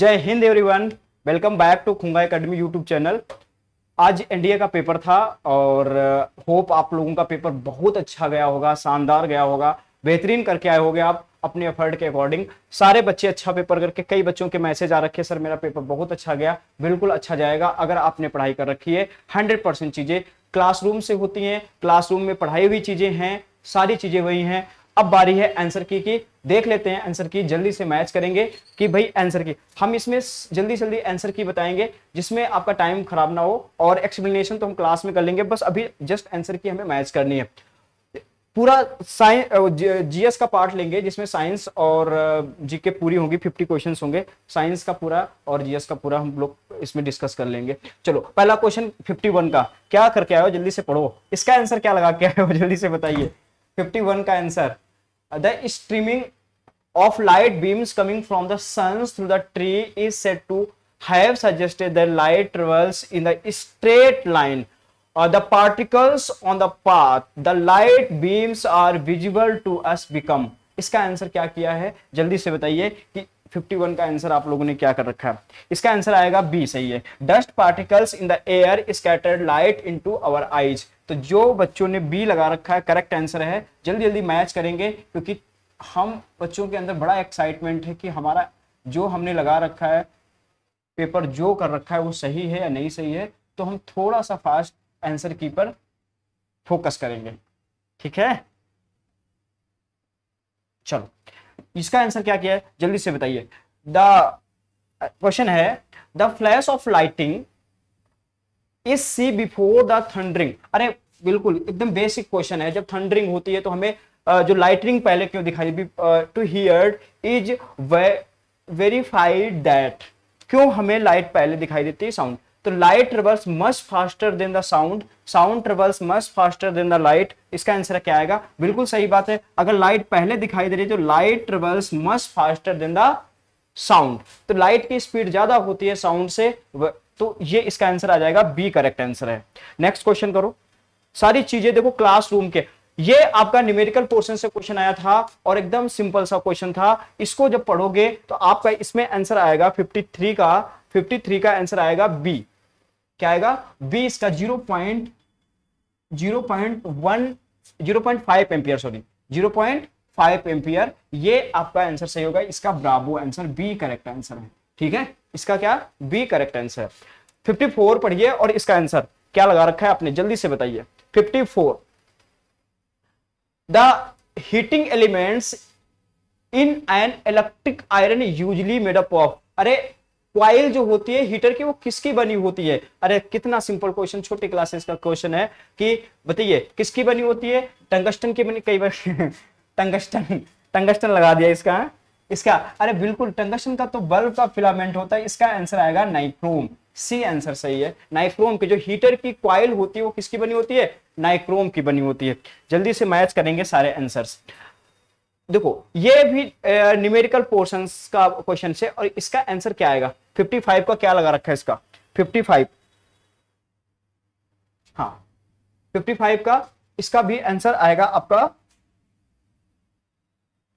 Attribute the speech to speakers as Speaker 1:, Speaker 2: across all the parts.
Speaker 1: जय हिंद everyone welcome back to Khunga academy YouTube channel आज एनडीए का पेपर था और होप uh, आप लोगों का पेपर बहुत अच्छा गया होगा शानदार गया होगा बेहतरीन करके आए होगे आप अपने एफर्ट के अकॉर्डिंग सारे बच्चे अच्छा पेपर करके कई बच्चों के मैसेज आ रखे सर मेरा पेपर बहुत अच्छा गया बिल्कुल अच्छा जाएगा अगर आपने पढ़ाई कर रखी है हंड्रेड परसेंट चीज़ें क्लासरूम से होती हैं क्लासरूम में पढ़ाई हुई चीज़ें हैं सारी चीज़ें वही हैं अब बारी है आंसर की कि देख लेते हैं आंसर की जल्दी से मैच करेंगे कि भाई आंसर की हम इसमें जल्दी जल्दी आंसर की बताएंगे जिसमें आपका टाइम खराब ना हो और एक्सप्लेनेशन तो हम क्लास में कर लेंगे बस अभी जस्ट आंसर की हमें मैच करनी है पूरा साइंस जीएस का पार्ट लेंगे जिसमें साइंस और जीके पूरी होंगी फिफ्टी क्वेश्चन होंगे साइंस का पूरा और जीएस का पूरा हम लोग इसमें डिस्कस कर लेंगे चलो पहला क्वेश्चन फिफ्टी वन का क्या करके आयो जल्दी से पढ़ो इसका आंसर क्या लगा के आयो जल्दी से बताइए फिफ्टी वन का answer the streaming of light beams coming from the suns through the tree is set to have suggested the light travels in the straight line the particles on the path the light beams are visible to us become इसका answer क्या किया है जल्दी से बताइए कि 51 का answer आप लोगों ने क्या कर रखा है इसका आंसर आएगा बी सही है dust particles in the air scattered light into our eyes तो जो बच्चों ने बी लगा रखा है करेक्ट आंसर है जल्दी जल्दी मैच करेंगे क्योंकि हम बच्चों के अंदर बड़ा एक्साइटमेंट है कि हमारा जो हमने लगा रखा है पेपर जो कर रखा है वो सही है या नहीं सही है तो हम थोड़ा सा फास्ट आंसर की पर फोकस करेंगे ठीक है चलो इसका आंसर क्या किया है जल्दी से बताइए द क्वेश्चन है the flash of lighting is see before the thundering अरे बिल्कुल एकदम बेसिक क्वेश्चन है जब थंडरिंग होती है तो हमें जो लाइटनिंग पहले क्यों दिखाई दी to hear is verified that क्यों हमें लाइट पहले दिखाई देती है साउंड तो light travels much faster than the sound sound travels much faster than the light इसका आंसर क्या आएगा बिल्कुल सही बात है अगर लाइट पहले दिखाई दे रही है तो light travels much faster than the sound तो लाइट की स्पीड ज्यादा होती है साउंड से तो ये इसका आंसर आ जाएगा बी करेक्ट आंसर है नेक्स्ट क्वेश्चन करो सारी चीजें देखो क्लासरूम के ये आपका न्यूमेरिकल पोर्शन से क्वेश्चन आया था और एकदम सिंपल सा क्वेश्चन था इसको जब पढ़ोगे तो आपका इसमें आंसर आएगा 53 का 53 का आंसर आएगा बी क्या आएगा बी इसका zero point zero point one zero point five ampere sorry zero point five ampere ये आपका आंसर सही होगा इसका bravo answer B correct answer है ठीक है इसका क्या B correct answer fifty four पढ़िए और इसका आंसर क्या लगा रखा है आपने जल्दी से बताइए fifty four the heating elements in an electric iron usually made up of अरे क्वाइल जो होती है हीटर की वो किसकी बनी होती है अरे कितना सिंपल क्वेश्चन छोटे क्लासेस का क्वेश्चन है कि बताइए किसकी बनी होती है टंगस्टन की बनी कई बार टंगस्टन टंगस्टन लगा दिया इसका हाँ? इसका अरे बिल्कुल टंगशन का तो बल्ब का फिलामेंट होता है इसका आंसर आएगा नाइक्रोम सी आंसर सही है नाइक्रोम की जो हीटर की क्वाइल होती है वो किसकी बनी होती है नाइक्रोम की बनी होती है जल्दी से मैच करेंगे सारे आंसर्स देखो ये भी न्यूमेरिकल पोर्शन का क्वेश्चन है और इसका आंसर क्या आएगा 55 का क्या लगा रखा है इसका 55 हाँ 55 का इसका भी आंसर आएगा आपका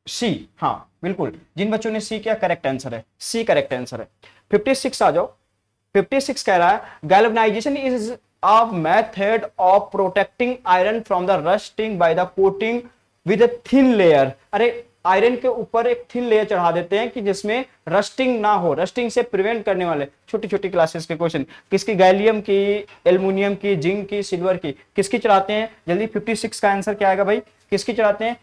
Speaker 1: सी हाँ बिल्कुल जिन बच्चों ने सी किया करेक्ट आंसर है सी करेक्ट आंसर है फिफ्टी सिक्स आ जाओ फिफ्टी सिक्स कह रहा है galvanization is a method of protecting iron from the rusting by the coating with a thin layer अरे आयरन के ऊपर एक थिन लेयर चढ़ा देते हैं कि जिसमें रस्टिंग ना हो रस्टिंग से प्रिवेंट करने वाले छोटी छोटी क्लासेस के क्वेश्चन किसकी गैलियम की एल्यूमिनियम की जिंक की सिल्वर की किसकी चढ़ाते हैं जल्दी 56 का आंसर क्या आएगा भाई किसकी चढ़ाते हैं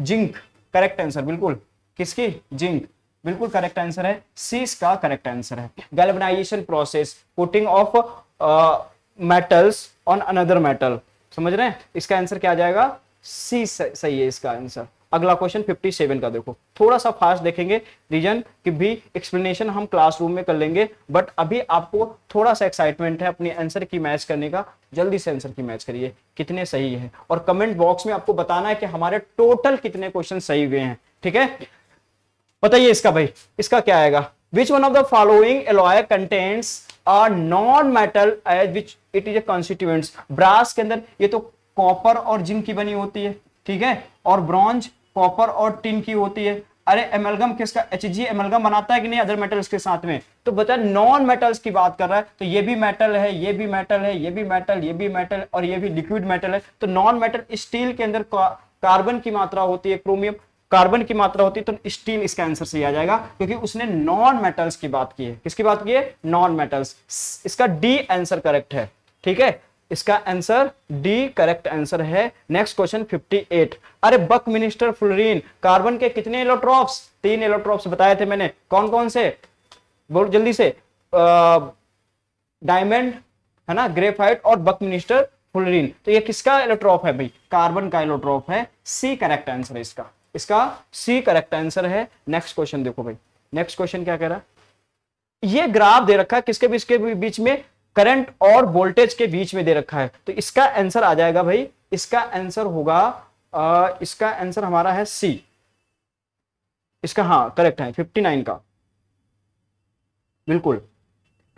Speaker 1: जिंक करेक्ट आंसर बिल्कुल किसकी जिंक बिल्कुल करेक्ट आंसर है सी इसका करेक्ट आंसर है galvanization process putting of metals on another metal समझ रहे हैं इसका आंसर क्या आ जाएगा सी सही है इसका आंसर अगला क्वेश्चन 57 का देखो थोड़ा सा फास्ट देखेंगे रीजन की भी एक्सप्लेनेशन हम क्लासरूम में कर लेंगे बट अभी आपको थोड़ा सा एक्साइटमेंट है अपने आंसर की मैच करने का जल्दी से आंसर की मैच करिए कितने सही है और कमेंट बॉक्स में आपको बताना है कि हमारे टोटल कितने क्वेश्चन सही हुए हैं ठीक है बताइए इसका भाई इसका क्या आएगा which one of the following alloy contents are non metal as which it is a constituents brass के अंदर ये तो कॉपर और जिंक की बनी होती है ठीक है और ब्रॉन्ज कॉपर और टिन की होती है अरे एमलगम किसका एच जी एमलगम बनाता है कि नहीं अदर मेटल्स के साथ में तो बताए नॉन मेटल्स की बात कर रहा है तो ये भी मेटल है ये भी मेटल है ये भी मेटल ये भी मेटल और ये भी लिक्विड मेटल है तो नॉन मेटल स्टील के अंदर कार्बन की मात्रा होती है क्रोमियम कार्बन की मात्रा होती है तो स्टील इसका आंसर सही आ जाएगा क्योंकि उसने नॉन मेटल्स की बात की है किसकी बात की है नॉन मेटल्स इसका डी आंसर करेक्ट है ठीक है इसका आंसर डी करेक्ट आंसर है नेक्स्ट क्वेश्चन 58 अरे बक मिनिस्टर फुलरीन कार्बन के कितने इलेक्ट्रॉप्स तीन इलेक्ट्रॉप्स बताए थे मैंने कौन कौन से बोल जल्दी से डायमंड है ना ग्रेफाइट और बक मिनिस्टर फुलरीन तो ये किसका इलेक्ट्रॉप है भाई कार्बन का इलेक्ट्रॉप है सी करेक्ट आंसर है इसका इसका सी करेक्ट आंसर है नेक्स्ट क्वेश्चन देखो भाई नेक्स्ट क्वेश्चन क्या कह रहा है ये ग्राफ दे रखा है किसके बीच के बीच में करंट और वोल्टेज के बीच में दे रखा है तो इसका आंसर आ जाएगा भाई इसका आंसर होगा आ, इसका आंसर हमारा है सी इसका हाँ करेक्ट है 59 का बिल्कुल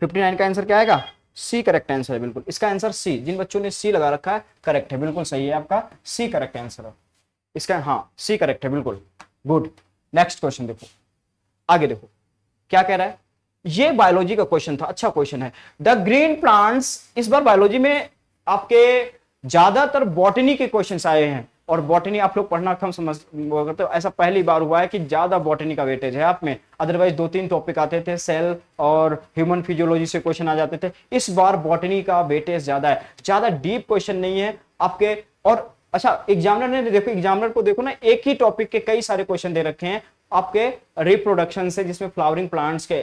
Speaker 1: 59 का आंसर क्या आएगा सी करेक्ट आंसर है बिल्कुल इसका आंसर सी जिन बच्चों ने सी लगा रखा है करेक्ट है बिल्कुल सही है आपका सी करेक्ट आंसर है इसका हाँ सी करेक्ट है बिल्कुल गुड नेक्स्ट क्वेश्चन देखो आगे देखो क्या कह रहा है ये बायोलॉजी का क्वेश्चन था अच्छा क्वेश्चन है द ग्रीन प्लांट्स इस बार बायोलॉजी में आपके ज्यादातर बॉटनी के क्वेश्चन आए हैं और बॉटनी आप लोग पढ़ना कम समझ करते हो ऐसा पहली बार हुआ है कि ज्यादा बॉटनी का वेटेज है आप में अदरवाइज दो तीन टॉपिक आते थे सेल और ह्यूमन फिजियोलॉजी से क्वेश्चन आ जाते थे इस बार बॉटनी का वेटेज ज्यादा है ज्यादा डीप क्वेश्चन नहीं है आपके और अच्छा एग्जामिनर ने देखो एग्जामिनर को देखो ना एक ही टॉपिक के कई सारे क्वेश्चन दे रखे हैं आपके रिप्रोडक्शन से जिसमें फ्लावरिंग प्लांट्स के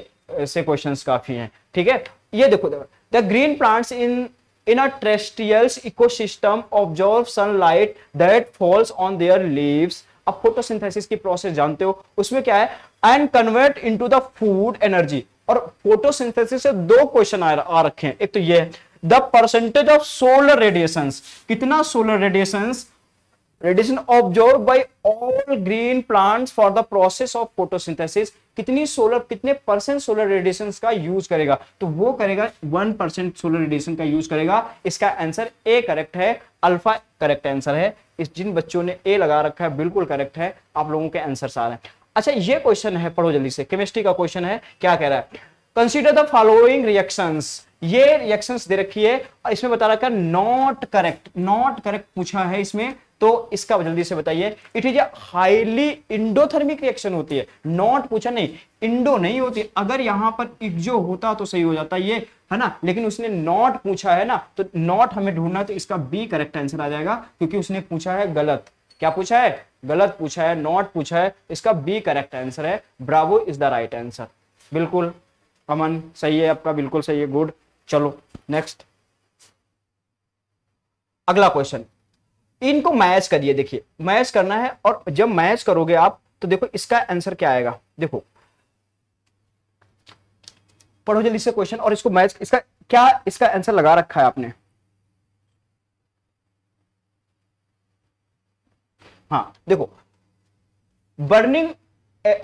Speaker 1: से क्वेश्चन काफी हैं ठीक है ये देखो देखो the green plants in in a terrestrial ecosystem observe sunlight that falls on their leaves अब फोटोसिंथेसिस की प्रोसेस जानते हो उसमें क्या है and convert into the food energy और फोटोसिंथेसिस से दो क्वेश्चन आ, आ रखे हैं एक तो ये है the percentage of solar radiations कितना solar radiations radiation absorbed by all green plants for the process of photosynthesis कितनी सोलर कितने परसेंट सोलर रेडिएशन का यूज करेगा तो वो करेगा वन परसेंट सोलर रेडिएशन का यूज करेगा इसका आंसर ए करेक्ट है अल्फा करेक्ट आंसर है इस जिन बच्चों ने ए लगा रखा है बिल्कुल करेक्ट है आप लोगों के आंसर आ रहे हैं अच्छा ये क्वेश्चन है पढ़ो जल्दी से केमिस्ट्री का क्वेश्चन है क्या कह रहा है कंसीडर द फॉलोइंग रिएक्शंस ये रिएक्शंस दे रखी है और इसमें बता रखा है नॉट करेक्ट नॉट करेक्ट पूछा है इसमें तो इसका जल्दी से बताइए it is highly endothermic reaction होती है नॉट पूछा नहीं इंडो नहीं होती अगर यहां पर इग्जो होता तो सही हो जाता ये है ना लेकिन उसने नॉट पूछा है ना तो नॉट हमें ढूंढना तो इसका बी करेक्ट आंसर आ जाएगा क्योंकि उसने पूछा है गलत क्या पूछा है गलत पूछा है नॉट पूछा है तो इसका बी करेक्ट आंसर है bravo is the right answer बिल्कुल अमन सही है आपका बिल्कुल सही है गुड चलो नेक्स्ट अगला क्वेश्चन इनको मैच करिए देखिए मैच करना है और जब मैच करोगे आप तो देखो इसका आंसर क्या आएगा देखो पढ़ो जल्दी से क्वेश्चन और इसको मैच इसका क्या इसका आंसर लगा रखा है आपने हाँ देखो burning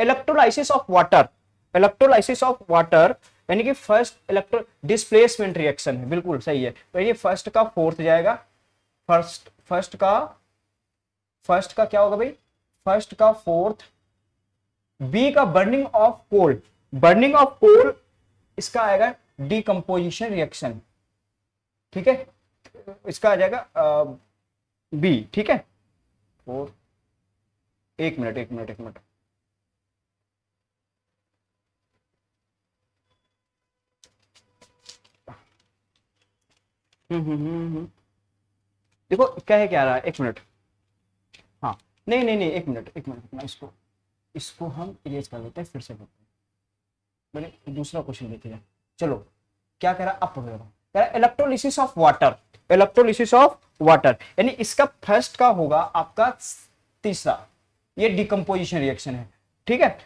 Speaker 1: electrolysis of water electrolysis of water यानी कि फर्स्ट इलेक्ट्रो डिस्प्लेसमेंट रिएक्शन है बिल्कुल सही है तो ये फर्स्ट का फोर्थ जाएगा फर्स्ट फर्स्ट का फर्स्ट का क्या होगा भाई फर्स्ट का फोर्थ बी का burning of coal burning of coal इसका आएगा डीकम्पोजिशन रिएक्शन ठीक है इसका आ जाएगा बी ठीक है फोर एक मिनट एक मिनट एक मिनट हम्म हम्म हम्म, हम्म। देखो कह क्या रहा है एक मिनट हाँ नहीं नहीं नहीं एक मिनट एक मिनट इसको इसको हम इरेज कर लेते हैं फिर से बोलते हैं मैंने दूसरा क्वेश्चन लेते हैं चलो क्या कह रहा आप पढ़ रहा कह electrolysis of water electrolysis of water यानी इसका फर्स्ट का होगा आपका तीसरा ये डिकम्पोजिशन रिएक्शन है ठीक है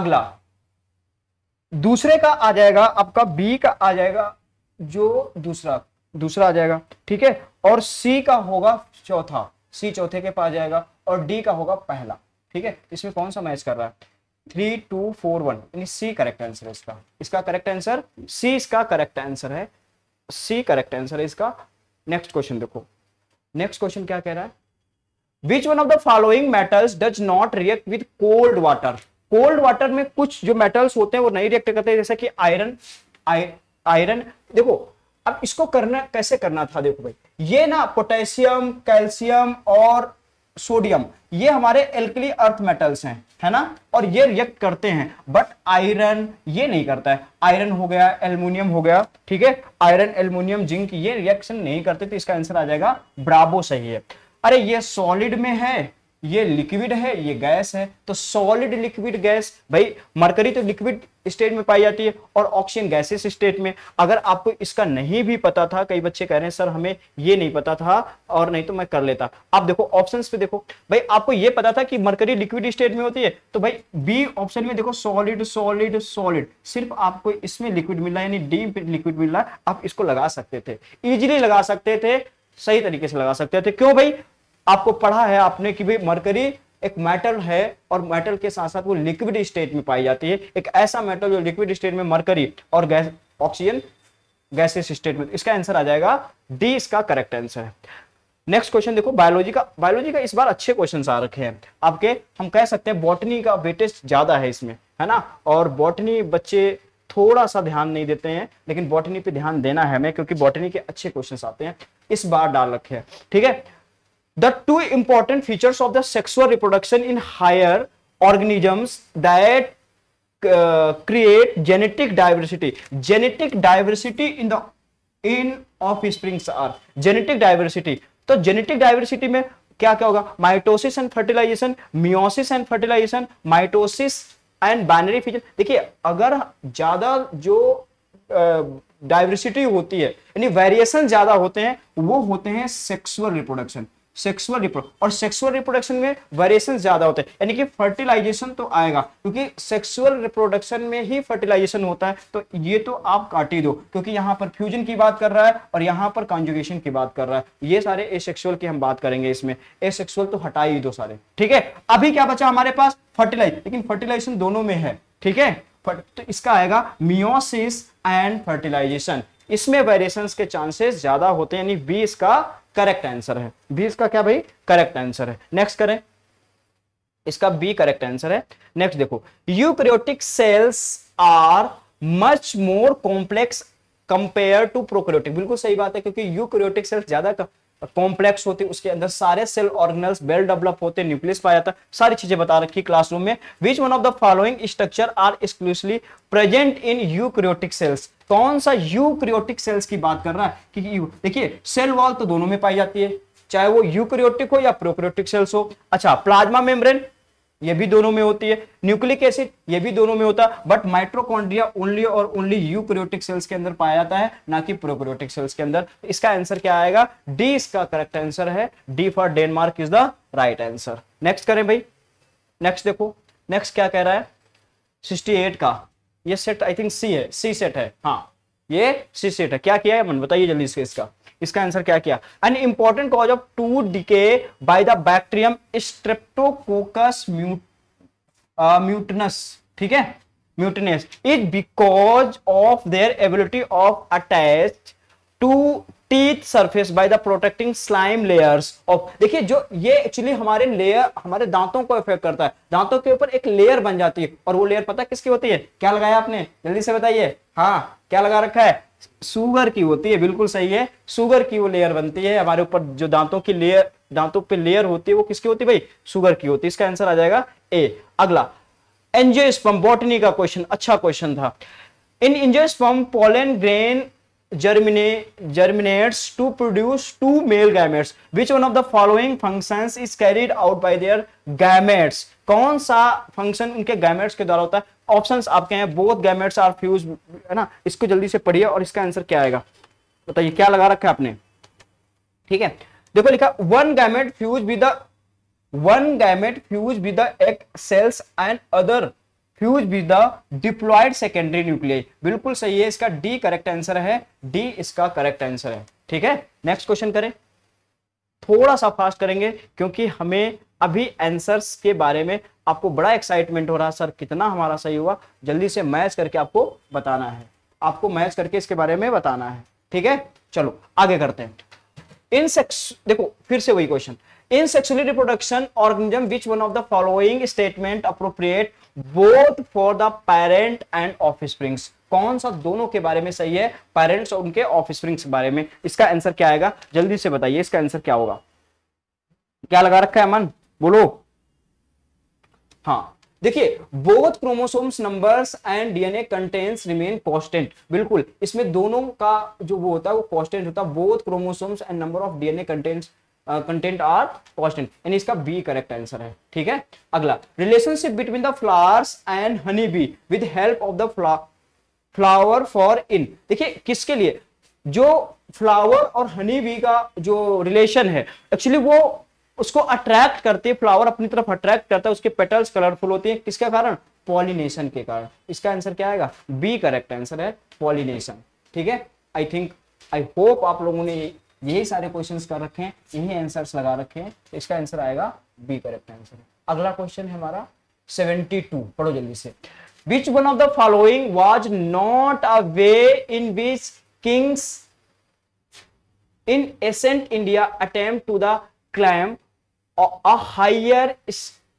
Speaker 1: अगला दूसरे का आ जाएगा आपका बी का आ जाएगा जो दूसरा दूसरा आ जाएगा ठीक है और सी का होगा चौथा सी चौथे के पास जाएगा और डी का होगा पहला ठीक है इसमें कौन सा मैच कर रहा है थ्री टू फोर वन यानी सी करेक्ट आंसर है इसका इसका करेक्ट आंसर सी इसका करेक्ट आंसर है सी करेक्ट आंसर है इसका नेक्स्ट क्वेश्चन देखो नेक्स्ट क्वेश्चन क्या कह रहा है which one of the following metals does not react with cold water cold water में कुछ जो मेटल्स होते हैं वो नहीं रिएक्ट करते जैसे कि आयरन आयरन देखो अब इसको करना कैसे करना था देखो भाई ये ना पोटेशियम कैल्शियम और सोडियम ये हमारे एल्कली अर्थ मेटल्स हैं है ना और ये रिएक्ट करते हैं बट आयरन ये नहीं करता है आयरन हो गया एल्यूमिनियम हो गया ठीक है आयरन एल्यूमिनियम जिंक ये रिएक्शन नहीं करते तो इसका आंसर आ जाएगा ब्राबो सही है अरे ये सॉलिड में है ये लिक्विड है ये गैस है तो सॉलिड लिक्विड गैस भाई मरकरी तो लिक्विड स्टेट में पाई जाती है और ऑक्सीजन गैसेस स्टेट में अगर आपको इसका नहीं भी पता था कई बच्चे कह रहे हैं सर हमें ये नहीं पता था और नहीं तो मैं कर लेता आप देखो ऑप्शंस पे देखो भाई आपको ये पता था कि मरकरी लिक्विड स्टेट में होती है तो भाई बी ऑप्शन में देखो सॉलिड सॉलिड सॉलिड सिर्फ आपको इसमें लिक्विड मिल यानी डी लिक्विड मिल आप इसको लगा सकते थे इजिली लगा सकते थे सही तरीके से लगा सकते थे क्यों भाई आपको पढ़ा है आपने कि भी मरकरी एक मेटल है और मेटल के साथ साथ वो लिक्विड स्टेट में पाई जाती है एक ऐसा मेटल जो लिक्विड स्टेट में मरकरी और गैस ऑक्सीजन गैसेस स्टेट में इसका आंसर आ जाएगा डी इसका करेक्ट आंसर है नेक्स्ट क्वेश्चन देखो बायोलॉजी का बायोलॉजी का इस बार अच्छे क्वेश्चन आ रखे हैं आपके हम कह सकते हैं बॉटनी का वेटेज ज्यादा है इसमें है ना और बॉटनी बच्चे थोड़ा सा ध्यान नहीं देते हैं लेकिन बॉटनी पे ध्यान देना है हमें क्योंकि बॉटनी के अच्छे क्वेश्चन आते हैं इस बार डाल रखे हैं ठीक है the two important features of the sexual reproduction in higher organisms that uh, create genetic diversity genetic diversity in in offsprings are genetic diversity तो जेनेटिक डायवर्सिटी में क्या क्या होगा mitosis and fertilisation meiosis and fertilisation mitosis and binary fission देखिए अगर ज्यादा जो diversity uh, होती है यानी वेरिएशन ज्यादा होते हैं वो होते हैं सेक्सुअल रिप्रोडक्शन सेक्सुअल रिप्रो और सेक्सुअल रिप्रोडक्शन में वेरिएशन ज्यादा होते हैं यानी कि फर्टिलाइजेशन तो आएगा क्योंकि सेक्सुअल रिप्रोडक्शन में ही फर्टिलाइजेशन होता है तो ये तो आप काट ही दो क्योंकि यहां पर फ्यूजन की बात कर रहा है और यहां पर कॉन्जुगेशन की बात कर रहा है ये सारे एसेक्सुअल की हम बात करेंगे इसमें एसेक्सुअल तो हटा ही दो सारे ठीक है अभी क्या बचा हमारे पास फर्टिलाइज लेकिन फर्टिलाइजेशन दोनों में है ठीक है तो इसका आएगा मियोसिस एंड फर्टिलाइजेशन इसमें वेरिएशन के चांसेस ज्यादा होते हैं यानी बी इसका करेक्ट आंसर है बी इसका क्या भाई करेक्ट आंसर है नेक्स्ट करें इसका बी करेक्ट आंसर है नेक्स्ट देखो eukaryotic cells are much more complex compare to prokaryotic बिल्कुल सही बात है क्योंकि यूक्रियोटिक सेल्स ज्यादा कॉम्प्लेक्स होते उसके अंदर सारे सेल ऑर्गेनल्स वेल डेवलप होते न्यूक्लियस पाया जाता सारी चीजें बता रखी क्लासरूम में which one of the following structure are exclusively present in eukaryotic cells कौन सा यूक्रियोटिक सेल्स की बात कर रहा है देखिए सेल वॉल तो दोनों में पाई जाती है चाहे वो यूक्रियोटिक हो या प्रोक्रियोटिक सेल्स हो अच्छा प्लाज्मा मेम्ब्रेन ये भी दोनों में होती है न्यूक्लिक एसिड ये भी दोनों में होता है बट माइट्रोकॉन्ड्रिया ओनली और ओनली यूक्रियोटिक सेल्स के अंदर पाया जाता है ना कि प्रोक्रियोटिक सेल्स के अंदर इसका आंसर क्या आएगा डी इसका करेक्ट आंसर है D for Denmark is the right answer next करें भाई नेक्स्ट देखो नेक्स्ट क्या कह रहा है सिक्सटी एट का ये सेट आई थिंक सी है सी सेट है हाँ ये सी सेट है क्या किया है मन बताइए जल्दी से इसका इसका आंसर क्या किया an important cause of tooth decay by the bacterium Streptococcus mutans ठीक है mutans is because of their ability of attach to teeth surface by the protecting slime layers of देखिए जो ये एक्चुअली हमारे लेयर हमारे दांतों को इफेक्ट करता है दांतों के ऊपर एक लेयर बन जाती है और वो लेयर पता है किसकी होती है क्या लगाया आपने जल्दी से बताइए हाँ क्या लगा रखा है सुगर की होती है बिल्कुल सही है सुगर की वो लेयर बनती है हमारे ऊपर जो दांतों की लेयर दांतों पे लेयर होती है वो किसकी होती है भाई सुगर की होती है इसका आंसर आ जाएगा ए अगला एंजियोस्पर्म बॉटनी का क्वेश्चन अच्छा क्वेश्चन था in angiosperm pollen grain germinate germinates to produce two male gametes which one of the following function is carried out by their gametes कौन सा फंक्शन उनके गैमेट्स के द्वारा होता है ऑप्शन आपके हैं बोथ गैमेट्स आर फ्यूज है ना इसको जल्दी से पढ़िए और इसका आंसर क्या आएगा बताइए क्या लगा रखा है आपने ठीक है देखो लिखा one gamete fuse with one gamete fuse with egg cells and other fuse with the diploid secondary nucleus बिल्कुल सही है इसका डी करेक्ट आंसर है डी इसका करेक्ट आंसर है ठीक है नेक्स्ट क्वेश्चन करें थोड़ा सा फास्ट करेंगे क्योंकि हमें अभी आंसर्स के बारे में आपको बड़ा एक्साइटमेंट हो रहा सर कितना हमारा सही हुआ जल्दी से मैच करके आपको बताना है आपको मैच करके इसके बारे में बताना है ठीक है चलो आगे करते हैं इन सेक्स देखो फिर से वही question in sexually reproduction organism which one of the following statement appropriate both for the parent and offsprings कौन सा दोनों के बारे में सही है पेरेंट्स और उनके ऑफ स्प्रिंग्स के बारे में इसका आंसर क्या आएगा जल्दी से बताइए इसका आंसर क्या होगा क्या लगा रखा है अमन बोलो हाँ देखिए both chromosomes numbers and DNA contents remain constant बिल्कुल इसमें दोनों का जो वो होता है वो कॉन्स्टेंट होता है both chromosomes and number of DNA contents content are constant यानी इसका बी करेक्ट आंसर है ठीक है अगला relationship between the flowers and honey bee with help of the flower for in देखिए किसके लिए जो फ्लावर और हनी बी का जो रिलेशन है एक्चुअली वो उसको अट्रैक्ट करते हैं फ्लावर अपनी तरफ अट्रैक्ट करता है उसके पेटल्स कलरफुल होते हैं किसके कारण पॉलिनेशन के कारण इसका आंसर क्या आएगा बी करेक्ट आंसर है पॉलिनेशन ठीक है आई थिंक आई होप आप लोगों ने यही सारे क्वेश्चन कर रखे हैं यही आंसर लगा रखे हैं तो इसका आंसर आएगा बी करेक्ट आंसर अगला क्वेश्चन है हमारा सेवेंटी टू पढ़ो जल्दी से which one of the following was not a way in which kings in ancient India attempt to the claim a higher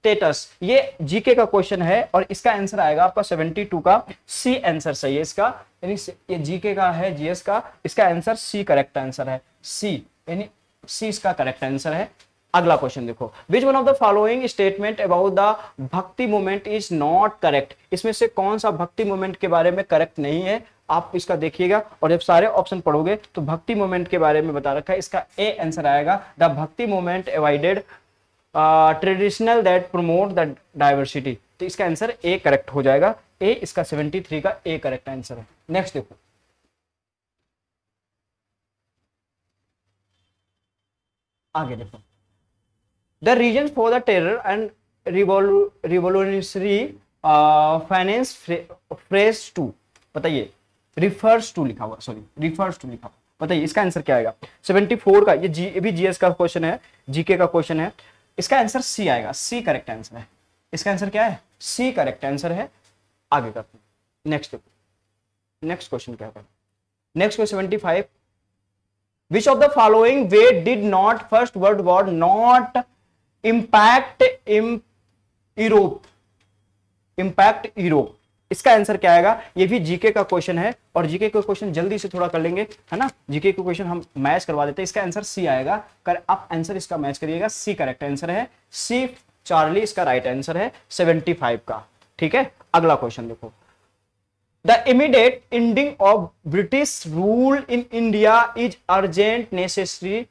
Speaker 1: status ये जीके का क्वेश्चन है और इसका आंसर आएगा आपका 72 का सी आंसर सही है इसका यानी ये जीके का है जीएस का इसका आंसर सी करेक्ट आंसर है सी यानी सी इसका करेक्ट आंसर है अगला क्वेश्चन देखो which one of the following statement about the Bhakti movement is not correct इसमें से कौन सा भक्ति मूवमेंट के बारे में करेक्ट नहीं है आप इसका देखिएगा और जब सारे ऑप्शन पढ़ोगे तो भक्ति मूवमेंट के बारे में बता रखा है इसका ए आंसर आएगा the Bhakti movement avoided traditional that promote the diversity तो इसका आंसर ए करेक्ट हो जाएगा ए इसका 73 का ए करेक्ट आंसर है नेक्स्ट देखो आगे देखो the reason for the terror and revolutionary finance phrase to बताइए रिफर्स टू लिखा हुआ सॉरी रिफर्स टू लिखा हुआ बताइए इसका आंसर क्या आएगा 74 का ये जी भी जीएस का क्वेश्चन है जीके का क्वेश्चन है इसका आंसर सी आएगा सी करेक्ट आंसर है इसका आंसर क्या है सी करेक्ट आंसर है आगे करते हैं नेक्स्ट नेक्स्ट क्वेश्चन क्या करें next question seventy five which of the following way did not first world war not impact in Europe impact Europe इसका आंसर क्या आएगा ये भी जीके का क्वेश्चन है और जीके का क्वेश्चन जल्दी से थोड़ा कर लेंगे है ना जीके का क्वेश्चन हम मैच करवा देते हैं इसका आंसर सी आएगा कर आप आंसर इसका मैच करिएगा सी करेक्ट आंसर है सी चार्ली इसका राइट आंसर है सेवेंटी फाइव का ठीक है अगला क्वेश्चन देखो the immediate ending of British rule in India is urgent necessary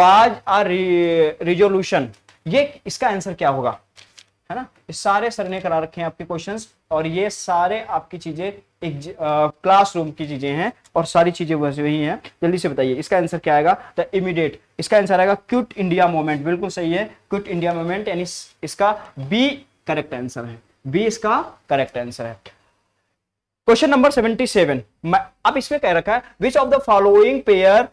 Speaker 1: was a resolution ये इसका आंसर क्या होगा है ना ये सारे सर ने करा रखे हैं आपके क्वेश्चन और ये सारे आपकी चीजें एक क्लासरूम की चीजें हैं और सारी चीजें वैसे वही हैं जल्दी से बताइए इसका आंसर क्या आएगा द इमीडिएट इसका आंसर आएगा क्यूट इंडिया मोमेंट बिल्कुल सही है क्यूट इंडिया मोमेंट यानी इसका बी करेक्ट आंसर है बी इसका करेक्ट आंसर है क्वेश्चन नंबर सेवेंटी सेवन अब इसमें कह रखा है which of the following pair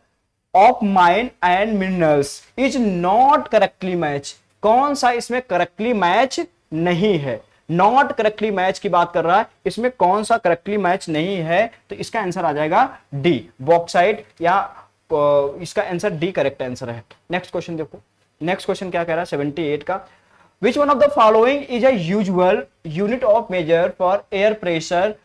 Speaker 1: of mine and minerals is not correctly match कौन सा इसमें करेक्टली मैच नहीं है नॉट करेक्टली मैच की बात कर रहा है इसमें कौन सा करेक्टली मैच नहीं है तो इसका आंसर आ जाएगा डी बॉक्साइड या इसका आंसर डी करेक्ट आंसर है नेक्स्ट क्वेश्चन देखो नेक्स्ट क्वेश्चन क्या कह रहा है सेवेंटी एट का which one of the following is a unit of measure for air pressure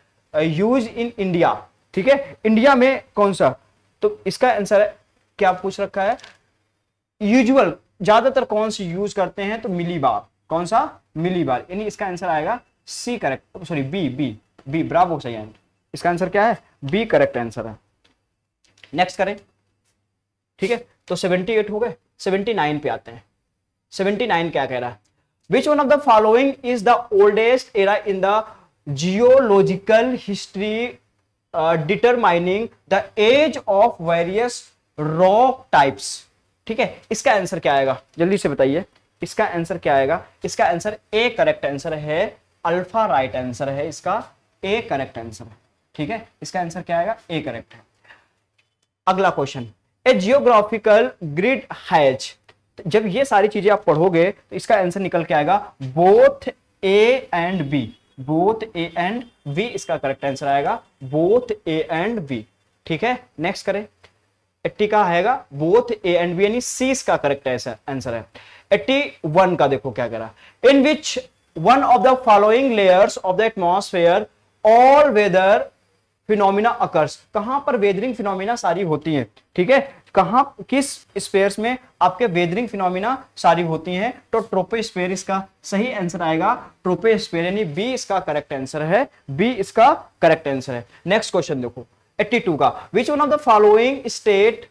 Speaker 1: use in India ठीक है इंडिया में कौन सा तो इसका आंसर क्या पूछ रखा है यूजल ज्यादातर कौन सी यूज करते हैं तो मिली बार कौन सा मिली बार यानी इसका आंसर आएगा C correct sorry B B B bravo सही आंसर इसका आंसर क्या है बी करेक्ट आंसर है नेक्स्ट करें ठीक है तो 78 हो गए 79 पे आते हैं 79 क्या कह रहा है which one of the following is the oldest era in the geological history determining the age of various rock types ठीक है इसका आंसर क्या आएगा जल्दी से बताइए इसका आंसर क्या आएगा इसका आंसर ए करेक्ट आंसर है अल्फा राइट आंसर है इसका ए करेक्ट आंसर ठीक है इसका आंसर क्या आएगा ए करेक्ट है अगला question A geographical grid hatch जब ये सारी चीजें आप पढ़ोगे तो इसका आंसर निकल के आएगा both A and B both A and B इसका करेक्ट आंसर आएगा बोथ ए एंड बी ठीक है नेक्स्ट करें एट्टी का आएगा बोथ ए एंड बी यानी सी इसका करेक्ट आंसर है एट्टी वन का देखो क्या करा in which one of the following layers of the atmosphere all weather phenomena occurs कहां पर वेदरिंग फिनोमिना सारी होती है ठीक है कहां किस स्पेयर में आपके वेदरिंग फिनोमिना सारी होती हैं तो ट्रोपोस्फेयर इसका सही आंसर आएगा ट्रोपोस्फेयर यानी बी इसका करेक्ट आंसर है बी इसका करेक्ट आंसर है नेक्स्ट क्वेश्चन देखो एट्टी टू का which one of the following state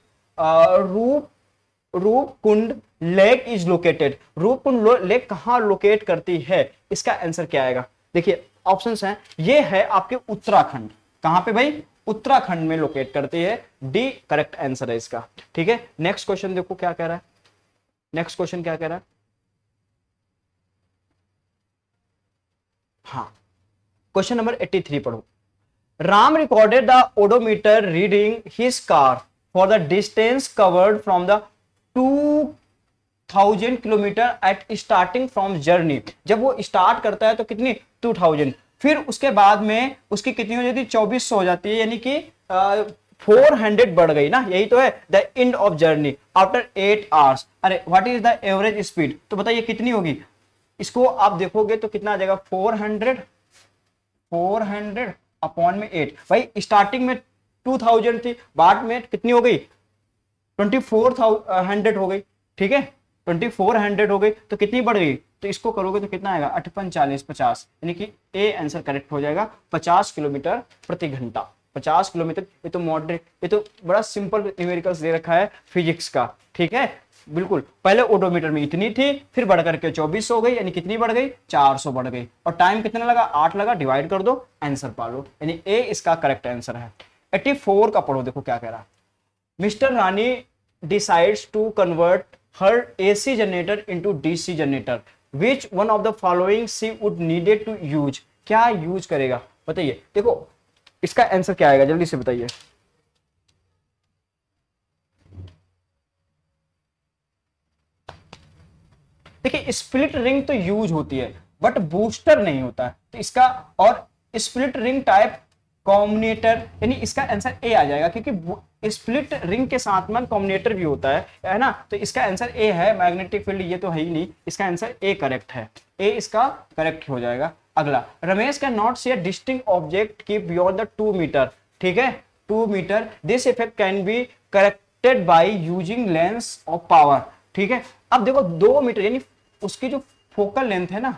Speaker 1: Roopkund lake is located Kund lake कहां लोकेट करती है इसका आंसर क्या आएगा देखिए ऑप्शंस हैं ये है आपके उत्तराखंड कहां पे भाई उत्तराखंड में लोकेट करती है डी करेक्ट आंसर है इसका ठीक है नेक्स्ट क्वेश्चन देखो क्या कह रहा है नेक्स्ट क्वेश्चन क्या कह रहा है हाँ क्वेश्चन नंबर 83 पढ़ो Ram recorded the odometer reading his car for the distance covered from the 2000 kilometre at starting from journey जब वो स्टार्ट करता है तो कितनी 2000 फिर उसके बाद में उसकी कितनी हो जाती है चौबीस हो जाती है यानी कि फोर हंड्रेड बढ़ गई ना यही तो है the end of journey after eight hours अरे what is the average speed तो बताइए कितनी होगी इसको आप देखोगे तो कितना आ जाएगा four hundred four hundred upon में एट भाई स्टार्टिंग में टू थाउजेंड थी बाद में कितनी हो गई ट्वेंटी फोर हंड्रेड हो गई ठीक है ट्वेंटी फोर हंड्रेड हो गई तो कितनी बढ़ गई तो इसको करोगे तो कितना आएगा अठपन चालीस पचास यानी कि ए आंसर करेक्ट हो जाएगा पचास किलोमीटर प्रति घंटा पचास किलोमीटर ये तो मॉडरेट ये तो बड़ा सिंपल न्यूमेरिकल दे रखा है फिजिक्स का ठीक है बिल्कुल पहले ओडोमीटर में इतनी थी फिर बढ़कर के 24 हो गई यानी कितनी बढ़ गई 400 बढ़ गई और टाइम कितना लगा आठ लगा डिवाइड कर दो आंसर पा लो यानी ए इसका करेक्ट आंसर है 84 का पढ़ो देखो क्या कह रहा Mister Rani decides to convert her AC generator into DC generator which one of the following she would needed to use क्या यूज करेगा बताइए देखो इसका आंसर क्या आएगा जल्दी से बताइए देखिए स्प्लिट रिंग तो यूज होती है बट बूस्टर नहीं होता तो इसका और स्प्लिट रिंग टाइप कॉम्बिनेटर यानी इसका आंसर ए आ जाएगा क्योंकि स्प्लिट रिंग के साथ में कॉम्बिनेटर भी होता है है ना तो इसका आंसर ए है मैग्नेटिक फील्ड ये तो है ही नहीं इसका आंसर ए करेक्ट है ए इसका करेक्ट हो जाएगा अगला Ramesh can not see distinct object की बियॉन्ड द टू मीटर ठीक है two metre this effect can be corrected by using lens of power ठीक है अब देखो दो मीटर यानी उसकी जो फोकल लेंथ है ना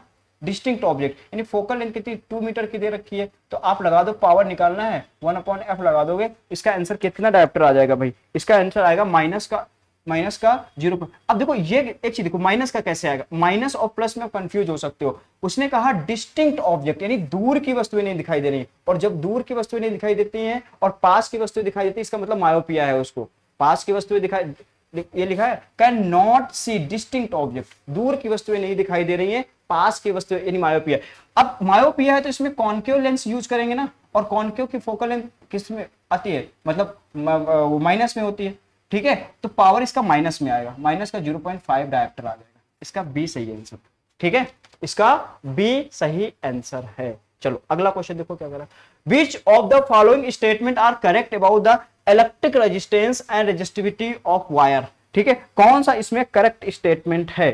Speaker 1: डिस्टिंक्ट ऑब्जेक्ट यानी फोकल लेंथ कितनी टू मीटर की दे रखी है तो आप लगा दो पावर निकालना है वन अपॉन एफ लगा दोगे इसका आंसर कितना डायप्टर आ जाएगा भाई इसका आंसर आएगा माइनस का माइनस का जीरो अब देखो ये एक चीज देखो माइनस का कैसे आएगा माइनस और प्लस में कंफ्यूज हो सकते हो उसने कहा डिस्टिंक्ट ऑब्जेक्ट यानी दूर की वस्तुएं नहीं दिखाई दे रही और जब दूर की वस्तुएं नहीं दिखाई देती हैं और पास की वस्तुएं दिखाई देती है इसका मतलब मायोपिया है उसको पास की वस्तुएं दिखाई ये लिखा है can not see distinct object दूर की वस्तुएं नहीं दिखाई दे रही है पास की वस्तु यानी मायोपिया अब मायोपिया है तो इसमें कॉन्केव लेंस यूज करेंगे ना और कॉन्केव की फोकल लेंथ किस में आती है मतलब माइनस में होती है ठीक है तो पावर इसका माइनस में आएगा माइनस का जीरो पॉइंट फाइव डायप्टर आ जाएगा इसका बी सही आंसर ठीक है इसका बी सही आंसर है चलो अगला क्वेश्चन देखो क्या करा which of the following statement are correct about the electric resistance and resistivity of wire ठीक है कौन सा इसमें करेक्ट स्टेटमेंट है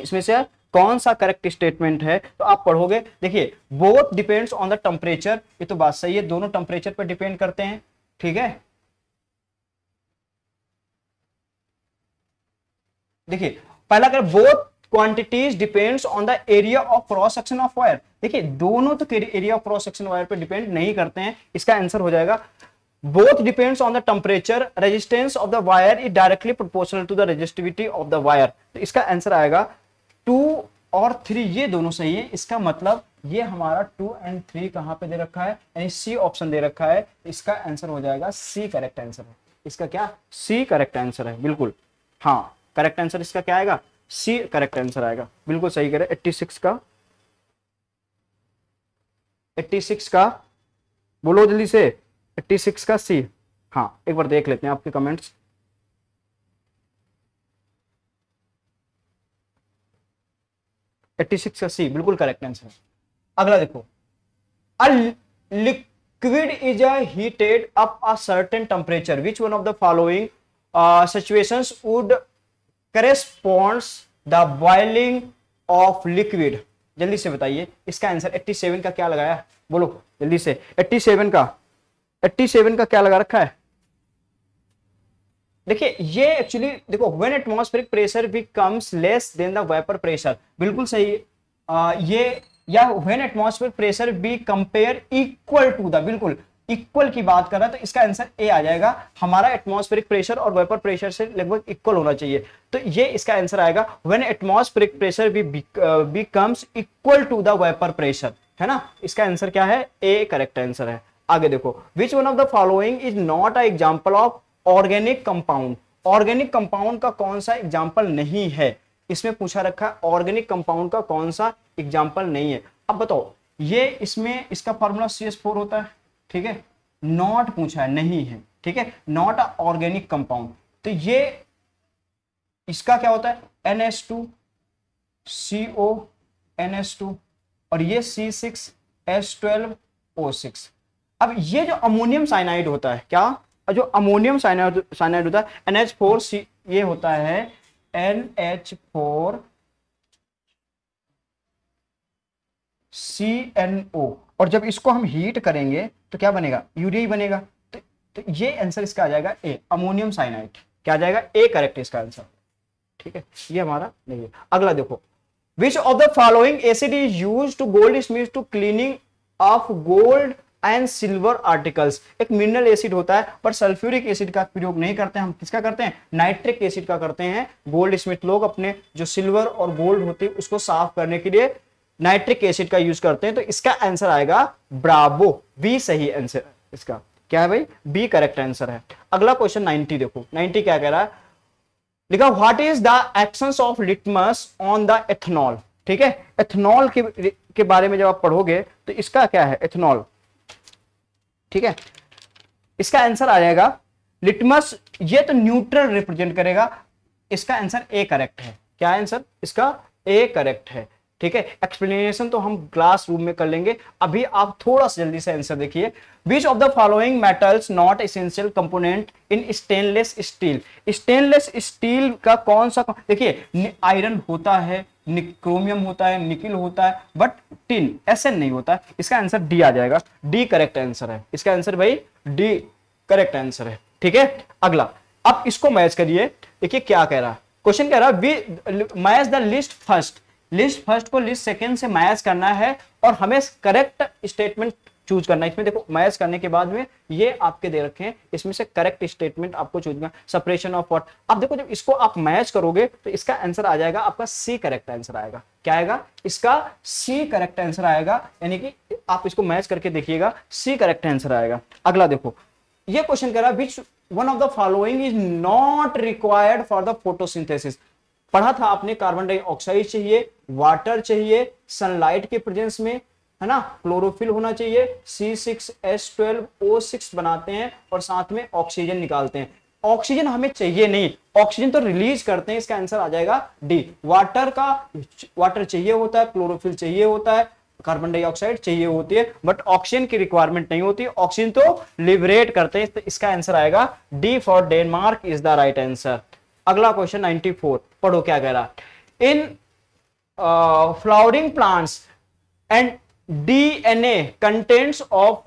Speaker 1: इसमें से कौन सा करेक्ट स्टेटमेंट है तो आप पढ़ोगे देखिए both depends on the temperature ये तो बात सही है दोनों टेम्परेचर पर डिपेंड करते हैं ठीक है देखिए पहला कर both quantities depends on the area of cross section of wire देखिए दोनों तो area of cross section wire पे डिपेंड नहीं करते हैं इसका आंसर हो जाएगा both depends on the temperature resistance of the wire is directly proportional to the resistivity of the wire तो इसका आंसर आएगा टू और थ्री ये दोनों सही है इसका मतलब ये हमारा टू एंड थ्री कहाँ पे दे रखा है यानी सी ऑप्शन दे रखा है इसका आंसर हो जाएगा सी करेक्ट आंसर है इसका क्या सी करेक्ट आंसर है बिल्कुल हाँ करेक्ट आंसर इसका क्या आएगा सी करेक्ट आंसर आएगा बिल्कुल सही करें 86 का 86 का बोलो जल्दी से 86 का सी हाँ एक बार देख लेते हैं आपके कमेंट्स एट्टी सिक्स का सी बिल्कुल करेक्ट आंसर अगला देखो a liquid is a heated up a certain temperature which one of the following situations would corresponds the boiling of liquid जल्दी से बताइए इसका आंसर 87 का क्या लगाया बोलो जल्दी से 87 का 87 का क्या लगा रखा है देखिए ये एक्चुअली देखो when atmospheric pressure becomes less than the vapour pressure बिल्कुल सही आ, ये या when atmospheric pressure be compare equal to the बिल्कुल इक्वल की बात कर रहा है तो इसका आंसर ए आ जाएगा हमारा एटमॉस्फेरिक प्रेशर और वेपर प्रेशर से लगभग इक्वल होना चाहिए तो ये इसका आंसर आएगा when atmospheric pressure be becomes equal to the vapour pressure है ना इसका आंसर क्या है ए करेक्ट आंसर है आगे देखो which one of the following is not a example of organic compound organic compound का कौन सा एग्जाम्पल नहीं है इसमें पूछा रखा है ऑर्गेनिक कंपाउंड का कौन सा एग्जाम्पल नहीं है अब बताओ ये इसमें इसका फॉर्मूला सी एस फोर होता है ठीक है नॉट पूछा है नहीं है ठीक है नॉट अ ऑर्गेनिक कंपाउंड तो ये इसका क्या होता है N CO two C O N S two और ये C six S twelve O six अब ये जो अमोनियम साइनाइड होता है क्या जो अमोनियम साइनाइड साइनाइड होता है एन एच फोर सी ये होता है N H four C N O और जब इसको हम हीट करेंगे तो क्या बनेगा यूरिया बनेगा तो, तो ये आंसर इसका आ जाएगा ए अमोनियम साइनाइट क्या आ जाएगा ए करेक्ट इसका आंसर ठीक है ये हमारा नहीं है अगला देखो which of the following acid is use to gold mean to cleaning of gold and silver articles एक मिनरल एसिड होता है पर सल्फ्यूरिक एसिड का प्रयोग नहीं करते हम किसका करते हैं नाइट्रिक एसिड का करते हैं गोल्ड स्मिथ लोग अपने जो सिल्वर और गोल्ड होते हैं उसको साफ करने के लिए नाइट्रिक एसिड का यूज करते हैं तो इसका आंसर आएगा ब्रावो बी सही आंसर इसका क्या है भाई बी करेक्ट आंसर है अगला क्वेश्चन नाइनटी देखो नाइनटी क्या कह रहा है लिखा what is the actions of litmus on the ethanol ठीक है एथनॉल के, के बारे में जब आप पढ़ोगे तो इसका क्या है एथनॉल ठीक है इसका आंसर आ जाएगा लिटमस ये तो न्यूट्रल रिप्रेजेंट करेगा इसका आंसर ए करेक्ट है क्या आंसर इसका ए करेक्ट है ठीक है एक्सप्लेनेशन तो हम क्लास रूम में कर लेंगे अभी आप थोड़ा सा जल्दी से आंसर देखिए which of the following metals not essential component in stainless steel stainless steel का कौन सा देखिए आयरन होता है निक्रोमियम होता है निकिल होता है बट टिन ऐसे नहीं होता इसका आंसर डी आ जाएगा डी करेक्ट आंसर है इसका आंसर भाई डी करेक्ट आंसर है ठीक है अगला अब इसको मैच करिए देखिए क्या कह रहा है क्वेश्चन कह रहा है match the list first list first को लिस्ट सेकेंड से मैच करना है और हमें करेक्ट स्टेटमेंट चूज करना है इसमें देखो मैच करने के बाद में ये आपके दे रखे हैं इसमें से करेक्ट स्टेटमेंट आपको चूज करना सपरेशन ऑफ वॉट आप देखो जब इसको आप मैच करोगे तो इसका आंसर आ जाएगा आपका सी करेक्ट आंसर आएगा क्या आएगा इसका सी करेक्ट आंसर आएगा यानी कि आप इसको मैच करके देखिएगा सी करेक्ट आंसर आएगा अगला देखो ये क्वेश्चन कह रहा है which one of the following is not required for the photosynthesis पढ़ा था आपने कार्बन डाइऑक्साइड चाहिए वाटर चाहिए सनलाइट के प्रेजेंस में है ना क्लोरोफिल होना चाहिए C six S twelve O six बनाते हैं और साथ में ऑक्सीजन निकालते हैं ऑक्सीजन हमें चाहिए नहीं ऑक्सीजन तो रिलीज करते हैं इसका आंसर आ जाएगा डी वाटर का वाटर चाहिए होता है क्लोरोफिल चाहिए होता है कार्बन डाइऑक्साइड चाहिए होती है बट ऑक्सीजन की रिक्वायरमेंट नहीं होती ऑक्सीजन तो लिबरेट करते हैं तो इसका आंसर आएगा D for Denmark is the right answer अगला क्वेश्चन 94 पढ़ो क्या कह रहा in flowering plants and DNA contents of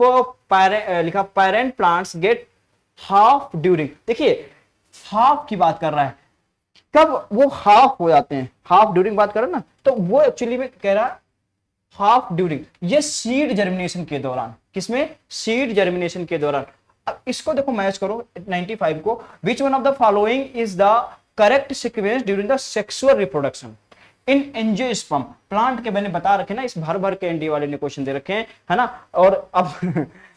Speaker 1: लिखा parent plants get half during देखिए हाफ की बात कर रहा है कब वो हाफ हो जाते हैं हाफ ड्यूरिंग बात करो ना तो वो एक्चुअली में कह रहा हाफ ड्यूरिंग ये सीड जर्मिनेशन के दौरान किसमें सीड जर्मिनेशन के दौरान अब इसको देखो मैच करो 95 को which one of the following is the correct sequence during the sexual reproduction in sperm plant के मैंने बता रखे ना इस भर भर के एनडी वाले ने क्वेश्चन दे रखे हैं है ना और अब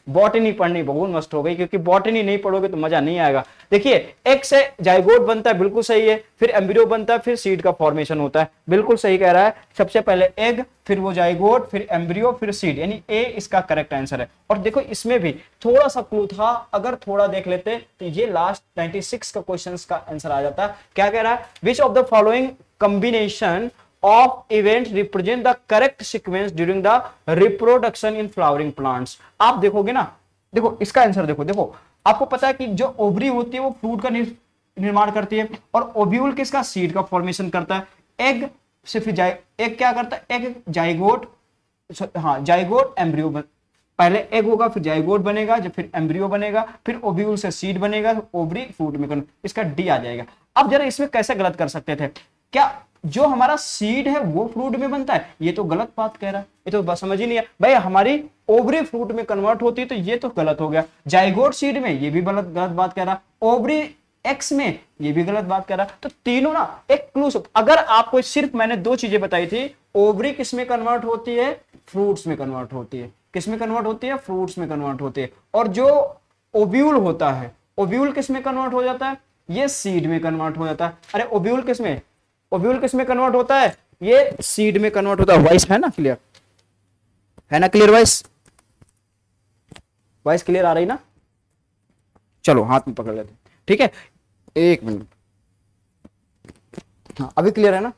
Speaker 1: बॉटनी पढ़नी बहुत मस्त हो गई क्योंकि बॉटनी नहीं पढ़ोगे तो मजा नहीं आएगा देखिए एक से जायगोट बनता है बिल्कुल सही है फिर एम्ब्रियो बनता है फिर सीड का फॉर्मेशन होता है बिल्कुल सही कह रहा है सबसे पहले एग फिर वो जायगोट फिर एम्ब्रियो फिर सीड यानी ए इसका करेक्ट आंसर है और देखो इसमें भी थोड़ा सा क्लू था अगर थोड़ा देख लेते तो ये लास्ट 96 का क्वेश्चन का आंसर आ जाता क्या कह रहा है which of the following combination of events represent the correct sequence during the reproduction in flowering plants आप देखोगे ना देखो इसका आंसर देखो देखो आपको पता है कि जो ओवरी होती है वो फ्रूट का निर्माण करती है और ओब्यूल किसका सीड का फॉर्मेशन करता है एग सिर्फ एग क्या करता है एग जाइगोट हाँ जाइगोट एम्ब्रियो पहले एग होगा फिर जाइगोट बनेगा जब फिर एम्ब्रियो बनेगा फिर ओब्यूल से सीड बनेगा ओवरी फ्रूट में इसका डी आ जाएगा अब जरा इसमें कैसे गलत कर सकते थे क्या जो हमारा सीड है वो फ्रूट में बनता है ये तो गलत बात कह रहा है ये तो समझ ही नहीं है भाई हमारी ओवरी फ्रूट में कन्वर्ट होती है तो ये तो गलत हो गया जाइगोड सीड में ये भी गलत गलत बात कह रहा ओवरी एक्स में ये भी गलत बात कह रहा तो तीनों ना एक क्लू अगर आपको सिर्फ मैंने दो चीजें बताई थी ओवरी किस में कन्वर्ट होती है फ्रूट्स में कन्वर्ट होती है किस में कन्वर्ट होती है फ्रूट्स में कन्वर्ट होती है और जो ओब्यूल होता है ओब्यूल किस में कन्वर्ट हो जाता है ये सीड में कन्वर्ट हो जाता है अरे ओब्यूल किस में ओव्यूल किस में कन्वर्ट होता है ये सीड में कन्वर्ट होता है वॉइस है ना क्लियर है ना क्लियर वॉइस वॉइस क्लियर आ रही ना चलो हाथ में पकड़ लेते ठीक है एक मिनट हाँ अभी क्लियर है ना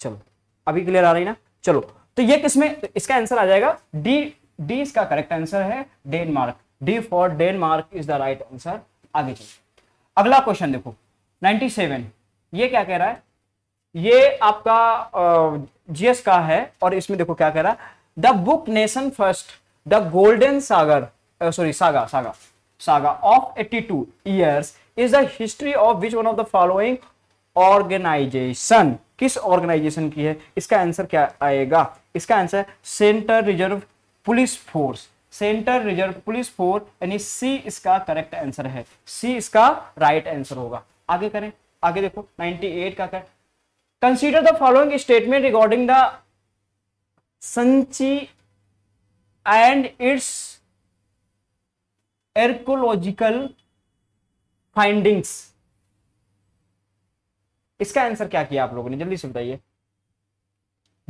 Speaker 1: चलो अभी क्लियर आ रही ना चलो तो ये किसमें तो इसका आंसर आ जाएगा डी डी इसका करेक्ट आंसर है Denmark D for Denmark is the right answer आगे चलो अगला क्वेश्चन देखो 97 ये क्या कह रहा है ये आपका जीएस का है और इसमें देखो क्या कह रहा है the book nation first the golden sagar sorry saga saga saga of 82 years is the history of which one of the following organisation किस ऑर्गेनाइजेशन की है इसका आंसर क्या आएगा इसका answer centre reserve police force centre reserve police force यानी C इसका correct answer है सी इसका राइट right आंसर होगा आगे करें आगे देखो 98 का कर consider the following statement regarding the Sanchi and its archaeological findings इसका आंसर क्या किया आप लोगों ने जल्दी से बताइए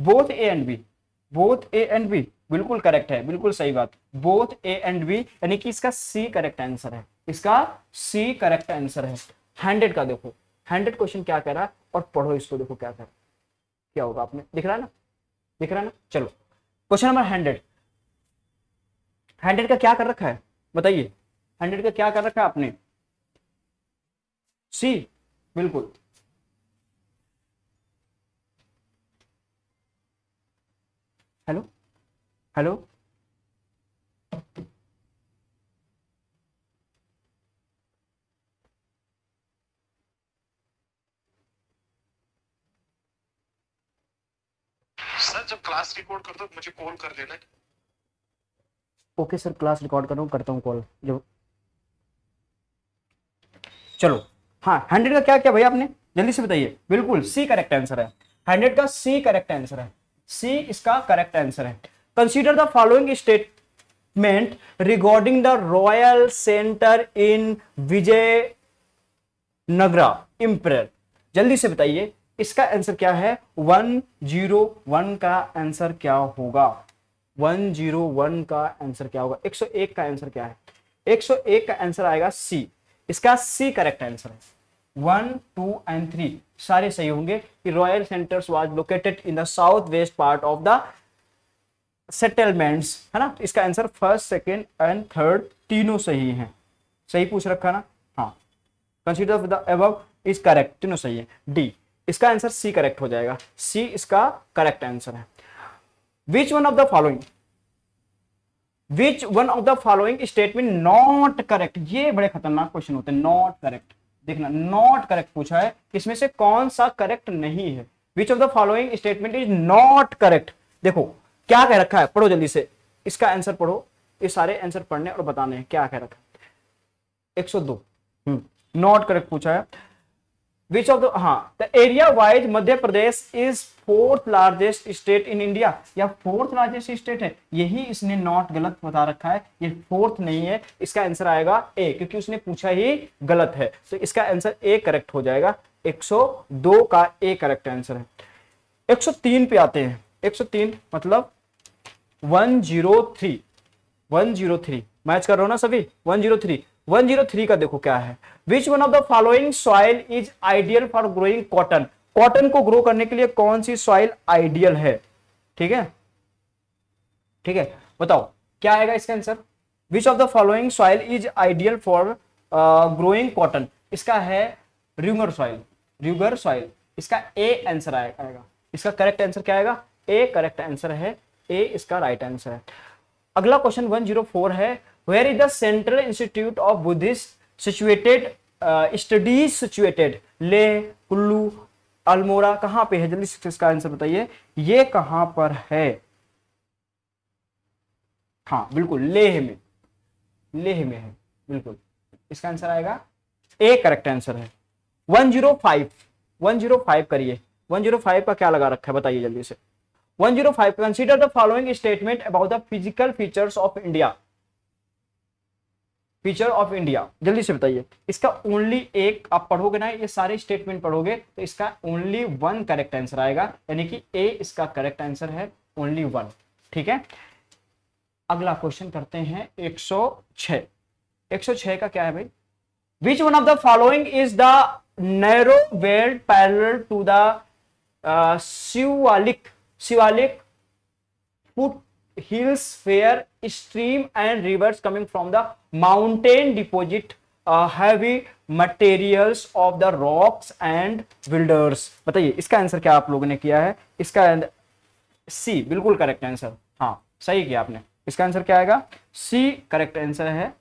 Speaker 1: both A and B both A and B बिल्कुल करेक्ट है बिल्कुल सही बात बोथ ए एंड बी यानी कि इसका सी करेक्ट आंसर है इसका सी करेक्ट आंसर है हंड्रेड का देखो हंड्रेड क्वेश्चन क्या कह रहा है और पढ़ो इसको देखो क्या कर क्या होगा आपने दिख रहा है ना दिख रहा है ना चलो क्वेश्चन नंबर हंड्रेड हंड्रेड का क्या कर रखा है बताइए हंड्रेड का क्या कर रखा है आपने सी बिल्कुल हेलो हेलो ना जब क्लास रिकॉर्ड कर दो मुझे कॉल कर देना ओके सर क्लास रिकॉर्ड करूँ करता हूँ कॉल जब चलो हाँ हंड्रेड का क्या क्या भैया आपने जल्दी से बताइए बिल्कुल सी करेक्ट आंसर है हंड्रेड का सी करेक्ट आंसर है सी इसका करेक्ट आंसर है consider the following statement regarding the royal centre in Vijayanagara empire जल्दी से बताइए इसका आंसर क्या है वन जीरो वन का आंसर क्या होगा वन जीरो वन का आंसर क्या होगा एक सौ एक का आंसर क्या है एक सौ एक का आंसर आएगा सी इसका सी करेक्ट आंसर है वन टू एंड थ्री सारे सही होंगे कि royal centres was located in the south west part of the settlements है ना इसका answer first second and third तीनों सही हैं सही पूछ रखा ना हाँ consider the above is correct तीनों सही है डी इसका आंसर सी करेक्ट हो जाएगा सी इसका करेक्ट आंसर है which one of the following which one of the following statement not correct ये बड़े खतरनाक क्वेश्चन होते हैं नॉट करेक्ट देखना नॉट करेक्ट पूछा है इसमें से कौन सा करेक्ट नहीं है which of the following statement is not correct देखो क्या कह रखा है पढ़ो जल्दी से इसका आंसर पढ़ो ये सारे आंसर पढ़ने और बताने हैं क्या कह रखा है एक सौ दो नॉट हम्म, करेक्ट पूछा है विच ऑफ the हाँ the area wise Madhya Pradesh is fourth largest state in India या फोर्थ लार्जेस्ट स्टेट है यही इसने नॉट गलत बता रखा है ये फोर्थ नहीं है इसका आंसर आएगा ए क्योंकि उसने पूछा ही गलत है तो इसका आंसर ए करेक्ट हो जाएगा 102 का ए करेक्ट आंसर है 103 पे आते हैं 103 मतलब 103 103 मैच कर रहा हूं ना सभी 103 103 का देखो क्या है which one of the following soil is ideal for growing cotton cotton को ग्रो करने के लिए कौन सी सॉइल आइडियल है ठीक है ठीक है बताओ क्या आएगा इसका answer which of the following soil is ideal for growing cotton इसका है रिगर सॉइल रिगर सॉइल इसका ए आंसर आएगा इसका करेक्ट आंसर क्या आएगा ए करेक्ट आंसर है ए इसका राइट right आंसर है अगला क्वेश्चन 104 है where is the central institute of Buddhist situated studies situated Leh Kullu Almora कहां पे है जल्दी से इसका आंसर बताइए ये कहां पर है हाँ बिल्कुल लेह में लेह में है बिल्कुल इसका आंसर आएगा ए करेक्ट आंसर है 105 105 करिए 105 का क्या लगा रखा है बताइए जल्दी से 105 consider the following statement about the physical features of India future of India जल्दी से बताइए इसका ओनली एक आप पढ़ोगे ना ये सारे स्टेटमेंट पढ़ोगे तो इसका ओनली वन करेक्ट आंसर आएगा यानी कि ए इसका करेक्ट आंसर है ओनली वन ठीक है अगला क्वेश्चन करते हैं 106 106 का क्या है भाई which one of the following is the narrow belt parallel to the Shivalik Shivalik foot hills, fair, stream and rivers coming from the mountain deposit uh, heavy materials of the rocks and builders. बताइए इसका answer क्या आप लोगों ने किया है इसका सी बिल्कुल करेक्ट आंसर हाँ सही किया आपने इसका आंसर क्या आएगा सी करेक्ट आंसर है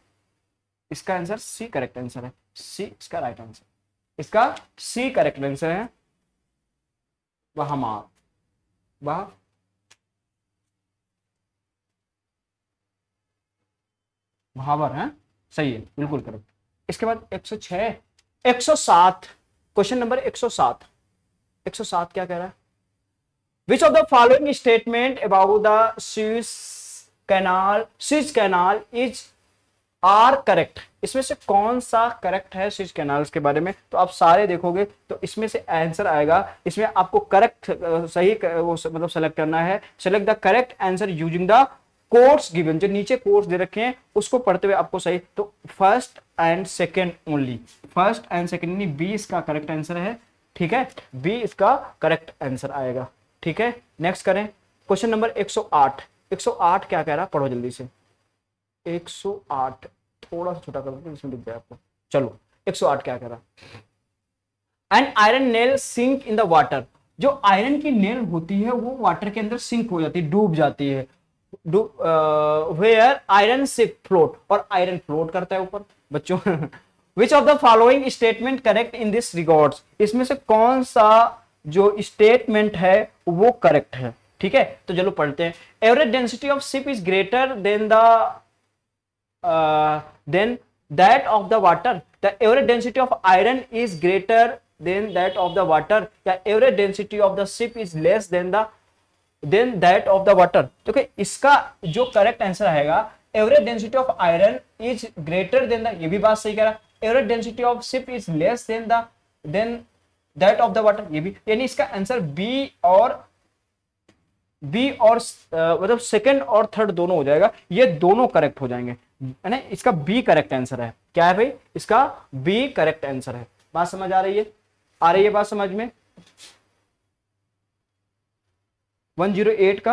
Speaker 1: इसका आंसर सी करेक्ट आंसर है सी इसका राइट आंसर इसका सी करेक्ट आंसर है वह मार वह भावर है सही है बिल्कुल करेक्ट इसके बाद 106 107 क्वेश्चन नंबर 107 107 क्या कह रहा है which of the following statement about the Suez canal Suez canal is are correct इसमें से कौन सा करेक्ट है स्विच कैनाल के बारे में तो आप सारे देखोगे तो इसमें से आंसर आएगा इसमें आपको करेक्ट सही वो मतलब सेलेक्ट करना है select the correct answer using the codes given जो नीचे कोर्स दे रखे हैं उसको पढ़ते हुए आपको सही तो first and second only first and second यानी बी इसका करेक्ट आंसर है ठीक है बी इसका करेक्ट आंसर आएगा ठीक है नेक्स्ट करें क्वेश्चन नंबर 108 108 क्या कह रहा पढ़ो जल्दी से 108 थोड़ा सा छोटा कर दो इसमें दिख जाए आपको चलो 108 क्या कह रहा and iron nail sink in the water जो आयरन की नेल होती है वो वाटर के अंदर सिंक हो जाती है डूब जाती है do where iron ship float और आयरन फ्लोट करता है ऊपर बच्चों which of the following statement correct in this regard इसमें से कौन सा जो स्टेटमेंट है वो करेक्ट है ठीक है तो चलो पढ़ते हैं average density of ship is greater than the than that of the water the average density of iron is greater than that of the water या average density of the ship is less than the than that of the water देखो इसका जो correct answer आएगा average density of iron is greater than the ये भी बात सही कह रहा average density of ship is less than the than that of the water ये भी यानी इसका आंसर बी और बी और मतलब सेकंड और थर्ड दोनों हो जाएगा ये दोनों करेक्ट हो जाएंगे है ना इसका बी करेक्ट आंसर है क्या है भाई इसका बी करेक्ट आंसर है बात समझ आ रही है आ रही है बात समझ में 108 का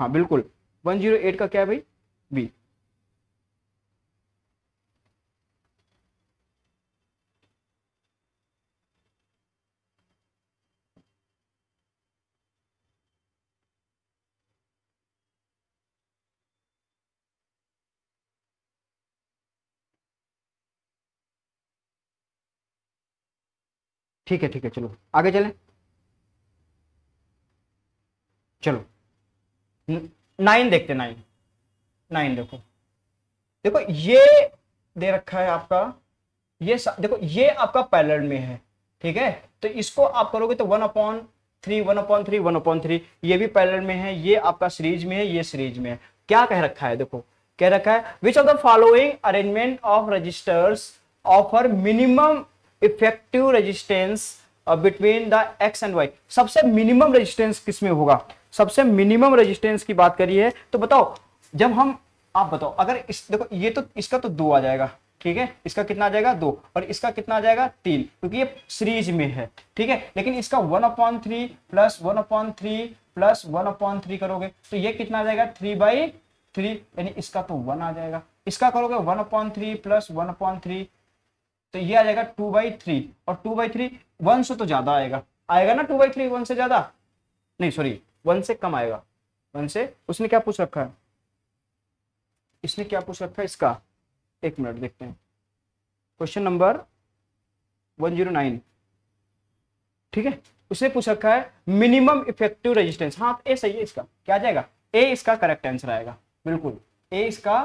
Speaker 1: हाँ बिल्कुल 108 का क्या है भाई बी ठीक है ठीक है चलो आगे चलें चलो नाइन देखते नाइन नाइन देखो देखो ये दे रखा है आपका ये देखो ये आपका पैरल में है ठीक है तो इसको आप करोगे तो one upon three one upon three one upon three ये भी पैरल में है ये आपका सीरीज में है ये सीरीज में है क्या कह रखा है देखो कह रखा है which of the following arrangement of resistors offer minimum effective resistance between the X and Y सबसे मिनिमम रजिस्टेंस किसमें होगा सबसे मिनिमम रेजिस्टेंस की बात करिए तो बताओ जब हम आप बताओ अगर इस देखो ये तो इसका तो दो आ जाएगा ठीक है इसका कितना आ जाएगा दो और इसका कितना आ जाएगा तीन क्योंकि ये सीरीज में है ठीक है लेकिन इसका one upon three plus one upon three plus one upon three करोगे तो ये कितना आ जाएगा थ्री बाई थ्री यानी इसका तो वन आ जाएगा इसका करोगे one upon three plus one upon three तो ये आ जाएगा टू बाई थ्री और टू बाई थ्री वन से तो ज्यादा आएगा आएगा ना टू बाई थ्री वन से ज्यादा नहीं सॉरी वन से कम आएगा वन से उसने क्या पूछ रखा है इसने क्या पूछ रखा है इसका एक मिनट देखते हैं क्वेश्चन नंबर नाइन ठीक है उसने पूछ रखा है मिनिमम इफेक्टिव रेजिस्टेंस हाँ ए सही है इसका क्या आ जाएगा ए इसका करेक्ट आंसर आएगा बिल्कुल ए इसका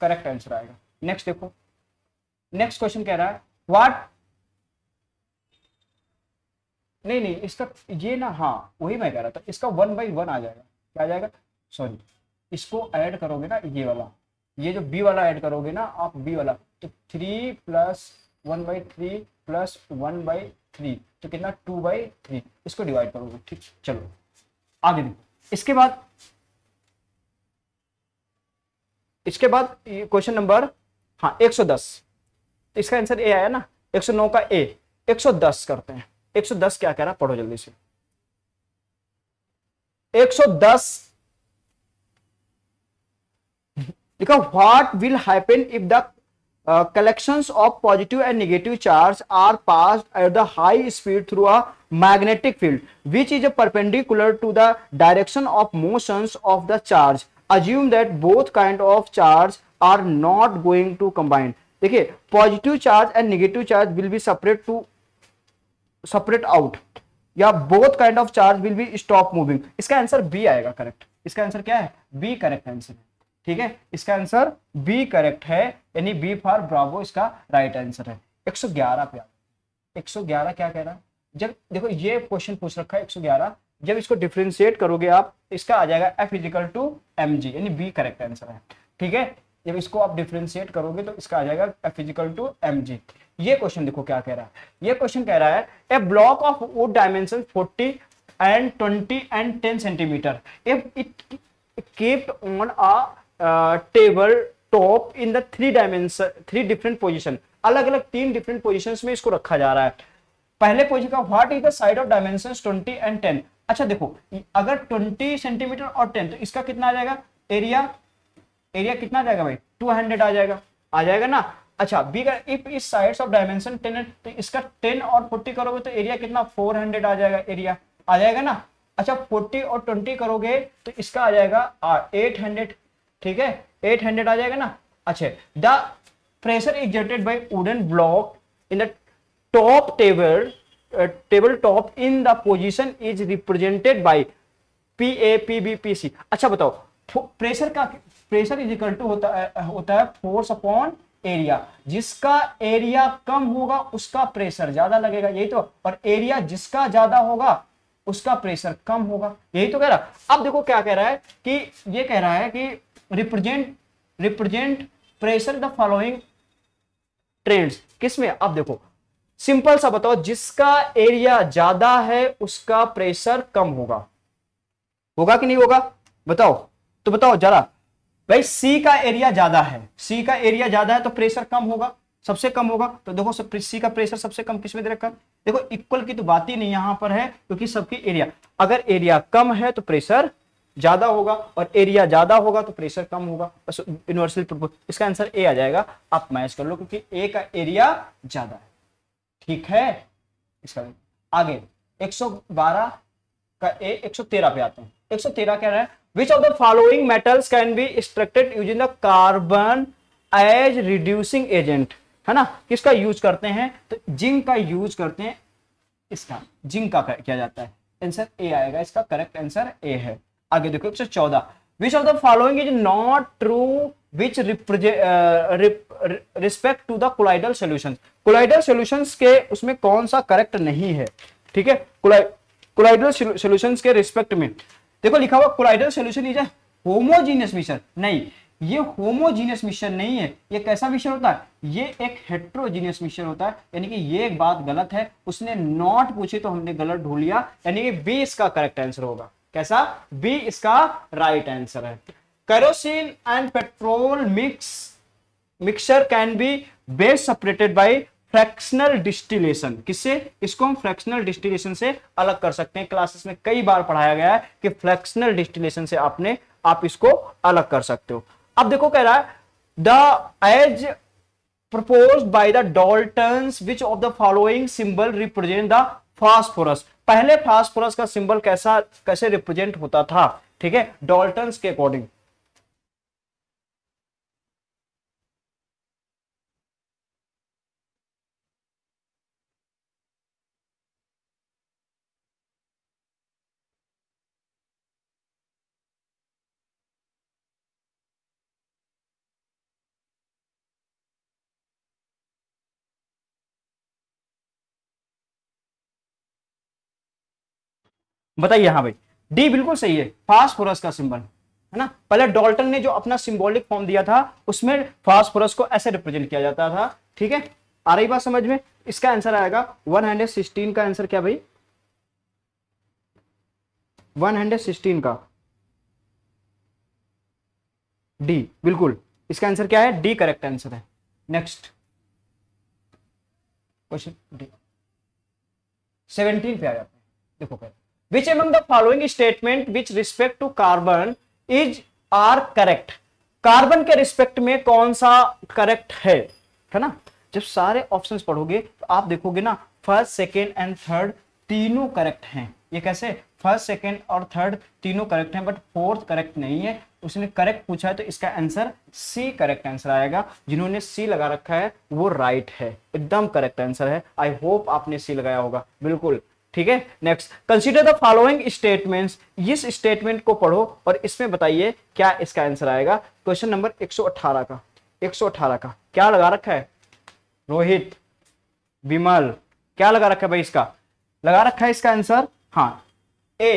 Speaker 1: करेक्ट आंसर आएगा नेक्स्ट देखो नेक्स्ट क्वेश्चन कह रहा है वाट नहीं नहीं इसका ये ना हाँ वही मैं कह रहा था इसका वन बाई वन आ जाएगा क्या आ जाएगा सॉरी इसको ऐड करोगे ना ये वाला ये जो बी वाला ऐड करोगे ना आप बी वाला तो three plus one by three plus one by three तो कितना टू बाई थ्री इसको डिवाइड करोगे ठीक चलो आगे देखो इसके बाद इसके बाद क्वेश्चन नंबर हाँ एक सौ तो इसका आंसर ए आया ना एक सौ नौ का ए एक सौ दस करते हैं सौ दस क्या कह रहा पढ़ो जल्दी से एक 110 लिखा what will happen if the collection of positive and negative charge are pass at the high speed through a magnetic field which is a perpendicular to the direction of motion of the charge assume that both kind of charge are not going to combine देखिए positive charge and negative charge will be separate to separate out या both kind of charge will be stop moving इसका answer B आएगा correct इसका answer क्या है B correct answer है ठीक है इसका आंसर बी करेक्ट है यानी बी फॉर ब्रावो इसका राइट आंसर है 111 पे आ 111 क्या कह रहा है जब देखो ये क्वेश्चन पूछ रखा है 111 जब इसको डिफ्रेंशिएट करोगे आप इसका आ जाएगा F is equal to M G यानी बी करेक्ट आंसर है ठीक है जब इसको आप डिफ्रेंशिएट करोगे तो इसका आ जाएगा F is equal to M G ये क्वेश्चन देखो क्या कह रहा है ये क्वेश्चन कह रहा है a block of wood dimension 40 and 20 and 10 centimetre if it kept on a table top in the three dimension three different position अलग अलग तीन डिफरेंट पोजिशन में इसको रखा जा रहा है पहले पोजिशन का what is the side of dimension twenty and ten अच्छा देखो अगर ट्वेंटी सेंटीमीटर और टेन तो इसका कितना आ जाएगा एरिया एरिया कितना आ जाएगा भाई टू हंड्रेड आ जाएगा आ जाएगा ना अच्छा बी का इफ इस साइड्स ऑफ डायमेंशन टेन तो इसका टेन और फोर्टी करोगे तो एरिया कितना फोर हंड्रेड आ जाएगा एरिया आ जाएगा ना अच्छा फोर्टी और ट्वेंटी करोगे तो इसका आ जाएगा एट हंड्रेड ठीक है एट हंड्रेड आ जाएगा ना अच्छा the pressure exerted by wooden block in the top table table top in the position is represented by P A P B P C अच्छा बताओ प्रेशर का प्रेशर इज इक्वल टू होता है होता है फोर्स अपॉन एरिया जिसका area कम होगा उसका प्रेशर ज्यादा लगेगा यही तो और एरिया जिसका ज्यादा होगा उसका प्रेशर कम होगा यही तो कह रहा अब देखो क्या कह रहा है कि ये कह रहा है कि represent represent pressure the following trends किसमें अब देखो सिंपल सा बताओ जिसका एरिया ज्यादा है उसका प्रेशर कम होगा होगा कि नहीं होगा बताओ तो बताओ जरा भाई सी का एरिया ज्यादा है सी का एरिया ज्यादा है तो प्रेशर कम होगा सबसे कम होगा तो देखो सब सी का प्रेशर सबसे कम किसमें दे रखा देखो इक्वल की तो बात ही नहीं यहां पर है क्योंकि सबकी एरिया अगर एरिया कम है तो प्रेशर ज्यादा होगा और एरिया ज्यादा होगा तो प्रेशर कम होगा बस यूनिवर्सल इसका आंसर ए आ जाएगा आप मैच कर लो क्योंकि ए का एरिया ज्यादा है ठीक है इसका आगे 112 का ए 113 पे आते हैं 113 कह रहा है which of the following metals can be extracted using the carbon as reducing agent है ना किसका यूज करते हैं तो जिंक का यूज करते हैं इसका जिंक का क्या जाता है आंसर ए आएगा इसका करेक्ट आंसर ए है आगे देखो एक सौ चौदह which of the following is not true with respect to the colloidal solution colloidal solution के उसमें कौन सा करेक्ट नहीं है ठीक है कोलाइडल सोल्यूशन के रिस्पेक्ट में देखो लिखा हुआ कोलाइडल सोल्यूशन इज होमोजीनियस मिश्रण नहीं ये होमोजीनियस मिश्रण नहीं है ये कैसा मिश्रण होता है ये एक हेट्रोजीनियस मिश्रण होता है यानी कि ये एक बात गलत है उसने नॉट पूछे तो हमने गलत ढूंढ लिया यानी कि बी इसका करेक्ट आंसर होगा कैसा बी इसका राइट आंसर है kerosene and petrol mix mixture can be best separated by fractional distillation किससे इसको हम फ्रैक्शनल डिस्टिलेशन से अलग कर सकते हैं क्लासेस में कई बार पढ़ाया गया है कि फ्रैक्शनल डिस्टिलेशन से आपने आप इसको अलग कर सकते हो अब देखो कह रहा है the as propose by the Dalton which of the following symbol represent the phosphorus पहले फास्फोरस का सिंबल कैसा कैसे रिप्रेजेंट होता था ठीक है डॉल्टन के अकॉर्डिंग बताइए हाँ भाई डी बिल्कुल सही है फास्फोरस का सिंबल है ना पहले डॉल्टन ने जो अपना सिंबॉलिक फॉर्म दिया था उसमें फास्फोरस को ऐसे रिप्रेजेंट किया जाता था ठीक है आ रही बात समझ में इसका आंसर आएगा 116 का आंसर क्या भाई 116 का डी बिल्कुल इसका आंसर क्या है डी करेक्ट आंसर है नेक्स्ट क्वेश्चन डी सेवनटीन पे आ जाते हैं देखो पहले which among the following statement which respect to carbon is are carbon के रिस्पेक्ट में कौन सा करेक्ट है है ना जब सारे ऑप्शंस पढ़ोगे तो आप देखोगे ना फर्स्ट सेकेंड एंड थर्ड तीनों करेक्ट हैं ये कैसे फर्स्ट सेकेंड और थर्ड तीनों करेक्ट हैं बट फोर्थ करेक्ट नहीं है उसने करेक्ट पूछा है तो इसका आंसर सी करेक्ट आंसर आएगा जिन्होंने सी लगा रखा है वो राइट right है एकदम करेक्ट आंसर है आई होप आपने सी लगाया होगा बिल्कुल ठीक है next consider the following statements इस स्टेटमेंट को पढ़ो और इसमें बताइए क्या इसका आंसर आएगा क्वेश्चन नंबर 118 का 118 का क्या लगा रखा है रोहित विमल क्या लगा रखा है भाई इसका लगा रखा है इसका आंसर हाँ ए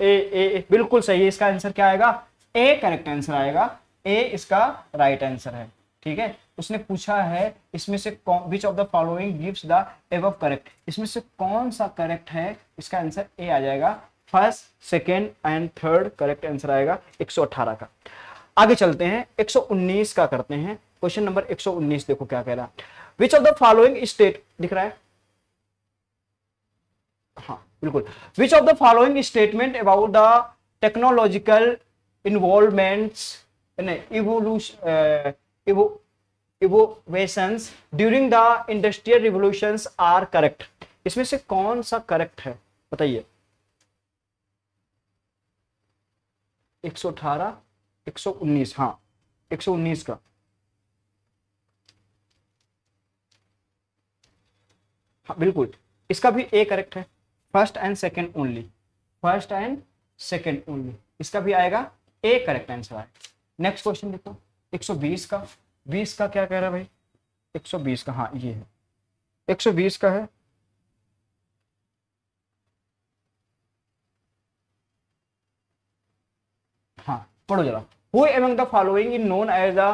Speaker 1: ए ए बिल्कुल सही है इसका आंसर क्या आएगा ए करेक्ट आंसर आएगा ए इसका राइट आंसर है ठीक है उसने पूछा है इसमें से कौन which of the following gives the एव करेक्ट इसमें से कौन सा करेक्ट है इसका आंसर ए आ जाएगा first second and third correct answer आएगा 118 का आगे चलते हैं 119 का करते हैं क्वेश्चन नंबर 119 देखो क्या कह रहा है which of the following state दिख रहा है हाँ बिल्कुल which of the following statement about the technological involvements evolution innovations during the industrial revolution are correct इसमें से कौन सा करेक्ट है बताइए 118 119 हाँ 119 का हाँ बिल्कुल इसका भी ए करेक्ट है first and second only first and second only इसका भी आएगा ए करेक्ट आंसर है नेक्स्ट क्वेश्चन देखो 120 का बीस का क्या कह रहा है भाई एक सौ बीस का हाँ ये है एक सौ बीस का है हाँ पढ़ो जरा who among the following in known as the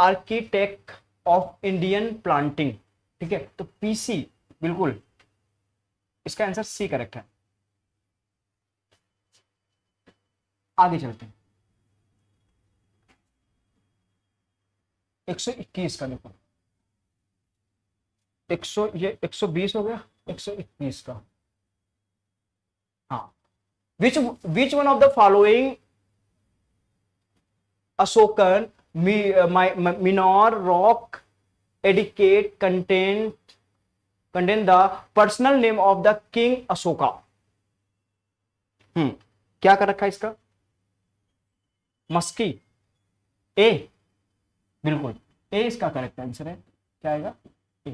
Speaker 1: architect of Indian planting ठीक है तो पीसी बिल्कुल इसका आंसर सी करेक्ट है आगे चलते हैं 121 का लिखो 100 ये 120 हो गया 121 का हाँ which which one of the following Ashokan minor rock edict content content the personal name of the king Ashoka hmm क्या कर रखा है इसका मस्की ए बिल्कुल ए इसका करेक्ट आंसर है क्या आएगा ए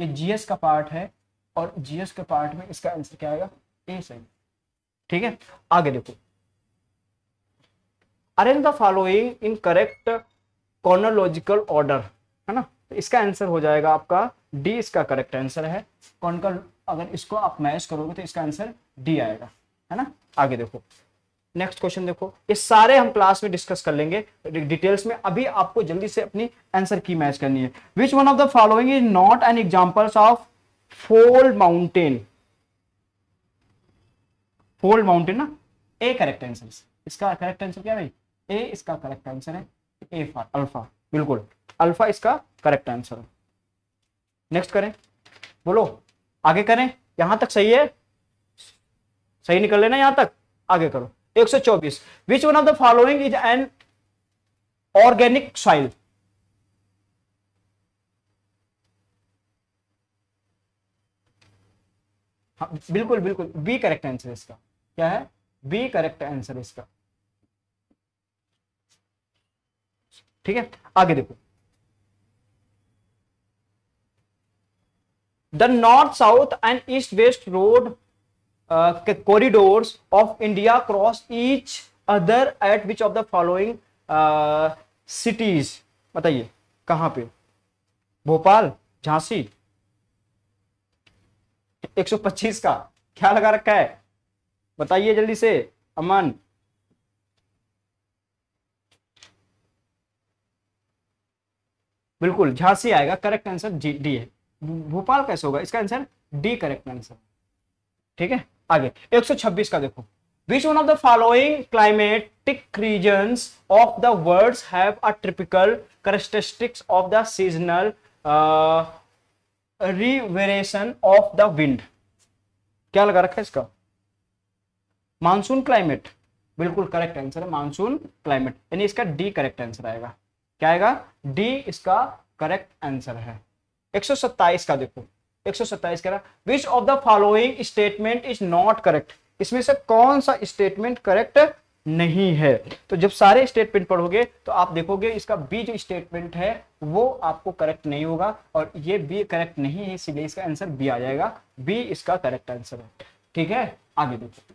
Speaker 1: ये जीएस का पार्ट है और जीएस के पार्ट में इसका आंसर क्या आएगा ए सही ठीक है आगे देखो arrange the following in correct chronological order है ना तो इसका आंसर हो जाएगा आपका डी इसका करेक्ट आंसर है कॉन्कल अगर इसको आप मैच करोगे तो इसका आंसर डी आएगा है ना आगे देखो नेक्स्ट क्वेश्चन देखो ये सारे हम क्लास में डिस्कस कर लेंगे डिटेल्स में अभी आपको जल्दी से अपनी आंसर की मैच करनी है which one of the following is not an examples of fold mountain fold mountain ना ए करेक्ट आंसर इसका करेक्ट आंसर क्या भाई ए इसका करेक्ट आंसर है ए फॉर अल्फा बिल्कुल अल्फा इसका करेक्ट आंसर है नेक्स्ट करें बोलो आगे करें यहां तक सही है सही निकल लेना यहां तक आगे करो सौ Which one of the following is an organic soil? हाँ, बिल्कुल बिल्कुल बी करेक्ट आंसर इसका क्या है बी करेक्ट आंसर इसका ठीक है आगे देखो the north south and east west road corridors of India cross each other at which of the following cities बताइए कहां पे भोपाल झांसी 125 का क्या लगा रखा है बताइए जल्दी से अमन बिल्कुल झांसी आएगा करेक्ट आंसर जी डी है भोपाल कैसे होगा इसका आंसर डी करेक्ट आंसर ठीक है आगे 126 का देखो which one of the following climatic region of the world have a typical characteristics of the seasonal reversal of the wind क्या लगा रखा है इसका मानसून क्लाइमेट बिल्कुल करेक्ट आंसर है मानसून क्लाइमेट यानी इसका डी करेक्ट आंसर आएगा क्या आएगा डी इसका करेक्ट आंसर है 127 का देखो एक सौ सत्ताईस कह रहा है which of the following statement is not correct इसमें से कौन सा स्टेटमेंट करेक्ट नहीं है तो जब सारे स्टेटमेंट पढ़ोगे तो आप देखोगे इसका बी जो स्टेटमेंट है वो आपको करेक्ट नहीं होगा और ये बी करेक्ट नहीं है इसीलिए इसका आंसर बी आ जाएगा बी इसका करेक्ट आंसर है ठीक है आगे देखो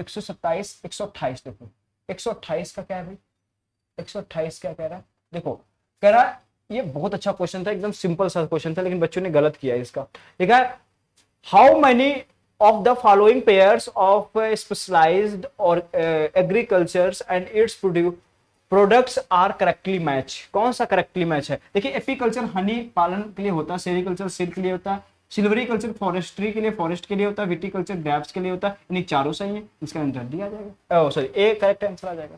Speaker 1: एक सौ सत्ताईस एक सौ अट्ठाईस देखो एक सौ अट्ठाईस का क्या है भाई एक सौ अट्ठाईस क्या कह रहा है देखो कह रहा ये बहुत अच्छा क्वेश्चन था एकदम सिंपल सा क्वेश्चन था लेकिन बच्चों ने गलत किया है इसका ठीक है how many of the following pairs of specialize और agriculture and its and products are correctly match कौन सा करेक्टली मैच है देखिए एपीकल्चर हनी पालन के लिए होता है सेरिकल्चर सिल्क के लिए होता है सिल्वरी कल्चर फॉरेस्ट्री के लिए फॉरेस्ट के लिए होता है विटीकल्चर ग्रैप्स के लिए होता है यानी चारों सही है इसका आंसर डी आ जाएगा सॉरी ए करेक्ट आंसर आ जाएगा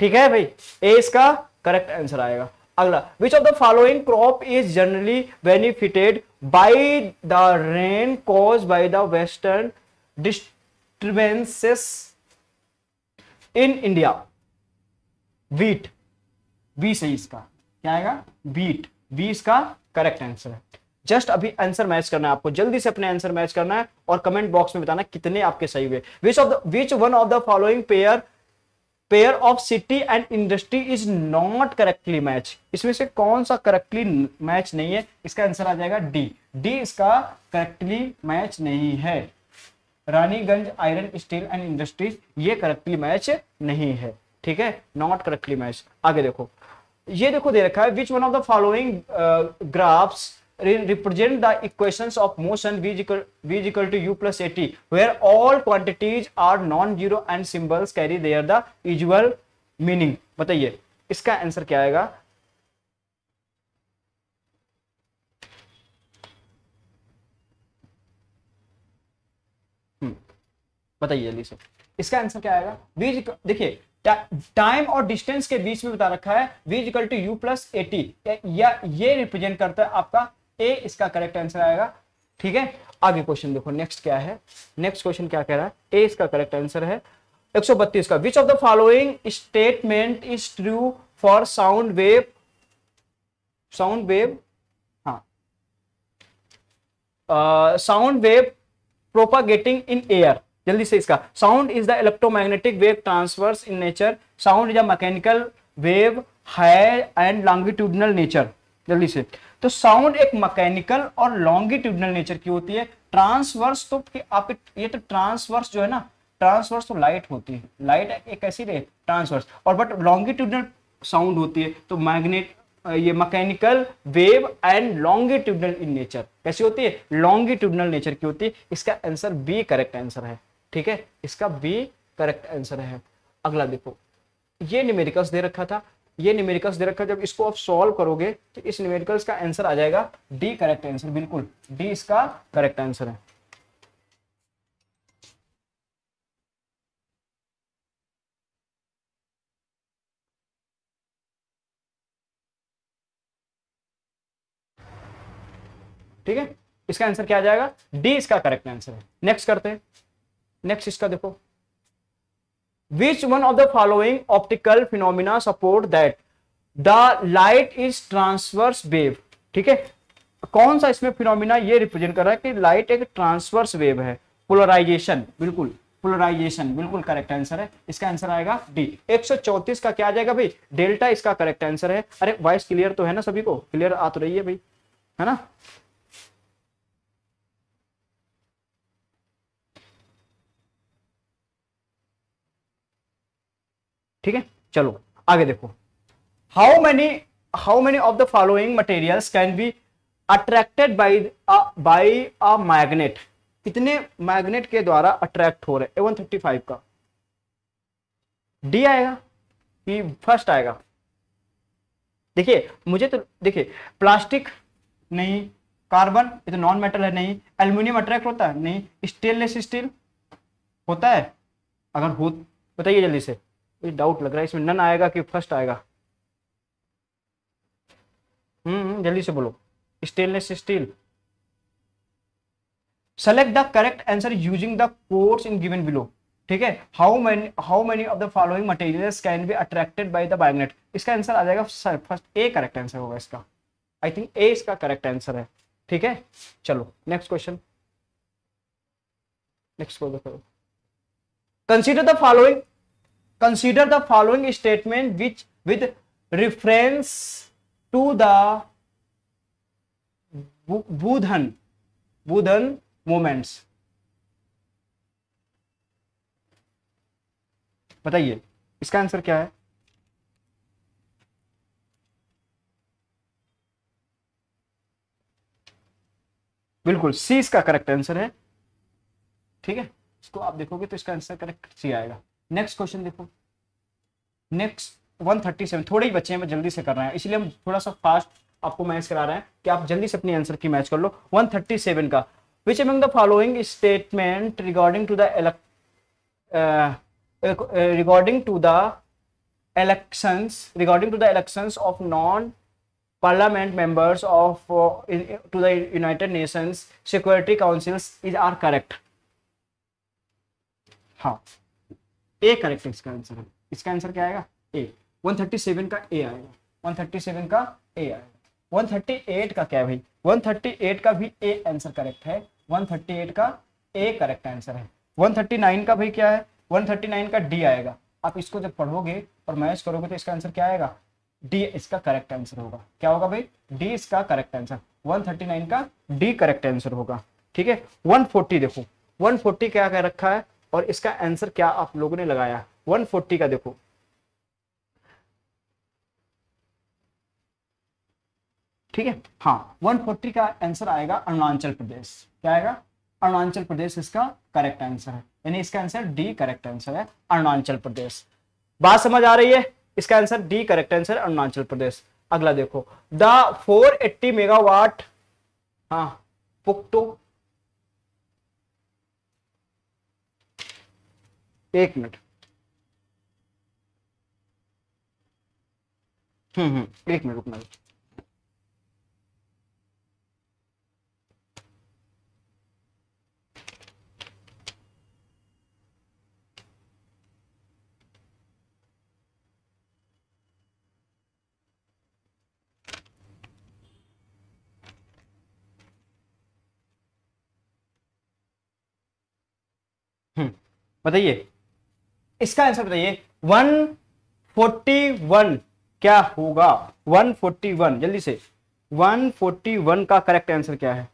Speaker 1: ठीक है भाई ए इसका करेक्ट आंसर आएगा अगला which of the following crop is generally benefited by the rain cause by the western disturbances in India wheat B सही इसका क्या आएगा बीट बी इसका करेक्ट आंसर है जस्ट अभी आंसर मैच करना है आपको जल्दी से अपने आंसर मैच करना है और कमेंट बॉक्स में बताना कितने आपके सही हुए which of the which one of the following pair pair of city and industry is not correctly match इसमें से कौन सा करेक्टली मैच नहीं है इसका आंसर आ जाएगा डी डी इसका करेक्टली मैच नहीं है Raniganj iron steel and industries ये करेक्टली मैच नहीं है ठीक है नॉट करेक्टली मैच आगे देखो ये देखो दे रखा है which one of the following graphs represent the equations of motion v is equal, v is equal to u plus at where all quantities are non-zero and symbols carry their the usual meaning बताइए इसका answer क्या आएगा बताइए जल्दी से इसका answer क्या आएगा वी देखिए टाइम और डिस्टेंस के बीच में बता रखा है V equal to U plus AT या ये रिप्रेजेंट करता है आपका ए इसका करेक्ट आंसर आएगा ठीक है आगे क्वेश्चन देखो नेक्स्ट क्या है नेक्स्ट क्वेश्चन क्या कह रहा है ए इसका करेक्ट आंसर है एक का which of the following statement is true for sound wave sound wave हाँ sound wave propagating in air जल्दी से इसका sound is the electromagnetic wave transverse in nature sound is a mechanical wave high and longitudinal nature जल्दी से तो sound एक mechanical और longitudinal nature की होती है ट्रांसवर्स तो आप ये तो ट्रांसवर्स जो है ना ट्रांसवर्स तो लाइट होती है लाइट एक ऐसी रे ट्रांसवर्स और बट लॉन्गिट्यूडनल साउंड होती है तो मैग्नेट ये mechanical wave and longitudinal in nature कैसी होती है लॉन्गिट्यूडनल नेचर की होती है इसका आंसर बी करेक्ट आंसर है ठीक है इसका बी करेक्ट आंसर है अगला देखो ये न्यूमेरिकल्स दे रखा था ये न्यूमेरिकल्स दे रखा है जब इसको आप सॉल्व करोगे तो इस न्यूमेरिकल्स का आंसर आ जाएगा डी करेक्ट आंसर बिल्कुल डी इसका करेक्ट आंसर है ठीक है इसका आंसर क्या आ जाएगा डी इसका करेक्ट आंसर है नेक्स्ट करते हैं नेक्स्ट इसका देखो which one of the following optical phenomena support that the light is transverse wave ठीक है कौन सा इसमें फिनोमिना ये रिप्रेजेंट कर रहा है कि लाइट एक ट्रांसवर्स वेव है पोलराइजेशन बिल्कुल पोलराइजेशन बिल्कुल करेक्ट आंसर है इसका आंसर आएगा डी 134 का क्या आ जाएगा भाई डेल्टा इसका करेक्ट आंसर है अरे वॉइस क्लियर तो है ना सभी को क्लियर आ तो रही है भाई है ना ठीक है चलो आगे देखो how many how many of the following materials can be attracted by by a magnet कितने मैग्नेट के द्वारा अट्रैक्ट हो रहे ए वन थर्टी फाइव का डी आएगा कि फर्स्ट आएगा देखिए मुझे तो देखिए प्लास्टिक नहीं कार्बन ये तो नॉन मेटल है नहीं एल्यूमिनियम अट्रैक्ट होता है नहीं स्टेनलेस स्टील होता है अगर हो बताइए जल्दी से मुझे डाउट लग रहा है इसमें नन आएगा कि फर्स्ट आएगा हम्म, हम्म जल्दी से बोलो stainless steel select the correct answer using the course in given below ठीक है how many how many of the following material can be attracted by the magnet इसका आंसर आ जाएगा sir first A correct answer होगा इसका I think ए इसका correct answer है ठीक है चलो next question next question consider the following consider the following statement which with reference to the बुधन बुधन मोमेंट्स बताइए इसका आंसर क्या है बिल्कुल सी इसका करेक्ट आंसर है ठीक है इसको आप देखोगे तो इसका आंसर करेक्ट सी आएगा नेक्स्ट क्वेश्चन देखो नेक्स्ट वन थर्टी सेवन थोड़े ही बच्चे हैं मैं जल्दी से कर रहे हैं इसलिए हम थोड़ा सा फास्ट आपको मैच करा रहे हैं कि आप जल्दी से अपने आंसर की मैच कर लो वन थर्टी सेवन का which among the following statement regarding to the regarding to the election regarding to the election of non parliament members of to the United Nations Security Councils is are correct हाँ A correct इसका answer है इसका answer क्या आएगा ए 137 का ए आएगा 137 का ए आएगा 138 का क्या है भाई 138 का भी ए आंसर करेक्ट है 138 का ए करेक्ट आंसर है 139 का भाई क्या है 139 का डी आएगा आप इसको जब पढ़ोगे और मैच करोगे तो इसका आंसर क्या आएगा डी इसका करेक्ट आंसर होगा क्या होगा भाई डी इसका करेक्ट आंसर 139 का डी करेक्ट आंसर होगा ठीक है 140 देखो 140 क्या कह रखा है और इसका आंसर क्या आप लोगों ने लगाया 140 का देखो ठीक है हाँ 140 का आंसर आएगा अरुणाचल प्रदेश क्या आएगा अरुणाचल प्रदेश इसका करेक्ट आंसर है यानी इसका आंसर डी करेक्ट आंसर है अरुणाचल प्रदेश बात समझ आ रही है इसका answer D correct answer Arunachal Pradesh अगला देखो द 480 मेगावाट हाँ पुक्टो एक मिनट हम्म हम्म एक मिनट रुकना हम्म, बताइए इसका आंसर बताइए 141 क्या होगा 141 जल्दी से 141 का करेक्ट आंसर क्या है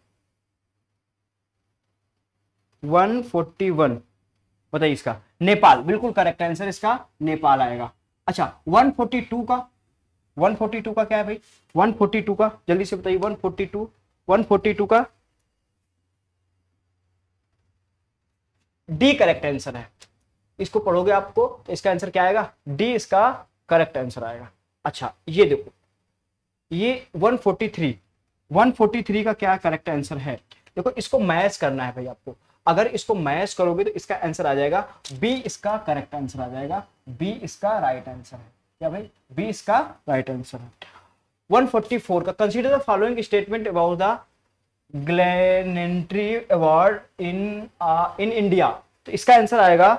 Speaker 1: 141 बताइए इसका नेपाल बिल्कुल करेक्ट आंसर इसका नेपाल आएगा अच्छा 142 का 142 का क्या है भाई 142 का जल्दी से बताइए 142 142 का डी करेक्ट आंसर है इसको पढ़ोगे आपको तो इसका आंसर क्या आएगा डी इसका करेक्ट आंसर आएगा अच्छा ये देखो ये 143 143 का क्या करेक्ट आंसर है देखो इसको मैच करना है भाई आपको अगर इसको मैच करोगे तो इसका आंसर आ जाएगा बी इसका करेक्ट आंसर आ जाएगा बी इसका राइट आंसर है क्या भाई बी इसका राइट आंसर है 144 का consider the following statement about the gallantry award in in India तो इसका आंसर आएगा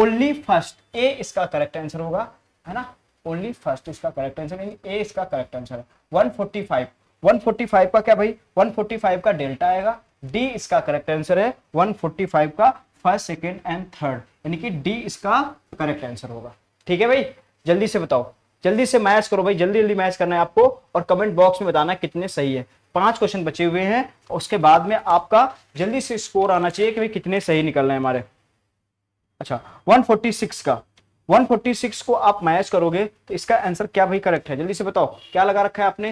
Speaker 1: ओनली फर्स्ट ए इसका करेक्ट आंसर होगा है ना ओनली फर्स्ट इसका करेक्ट आंसर ए इसका करेक्ट आंसर है 145 145 का क्या भाई 145 का डेल्टा आएगा डी इसका करेक्ट आंसर है 145 का फर्स्ट सेकेंड एंड थर्ड यानी कि डी इसका करेक्ट आंसर होगा ठीक है भाई जल्दी से बताओ जल्दी से मैच करो भाई जल्दी जल्दी मैच करना है आपको और कमेंट बॉक्स में बताना कितने सही है पांच क्वेश्चन बचे हुए हैं उसके बाद में आपका जल्दी से स्कोर आना चाहिए कि भाई कितने सही निकल रहे हैं हमारे अच्छा 146 का 146 को आप मैच करोगे तो इसका आंसर क्या भाई करेक्ट है जल्दी से बताओ क्या लगा रखा है आपने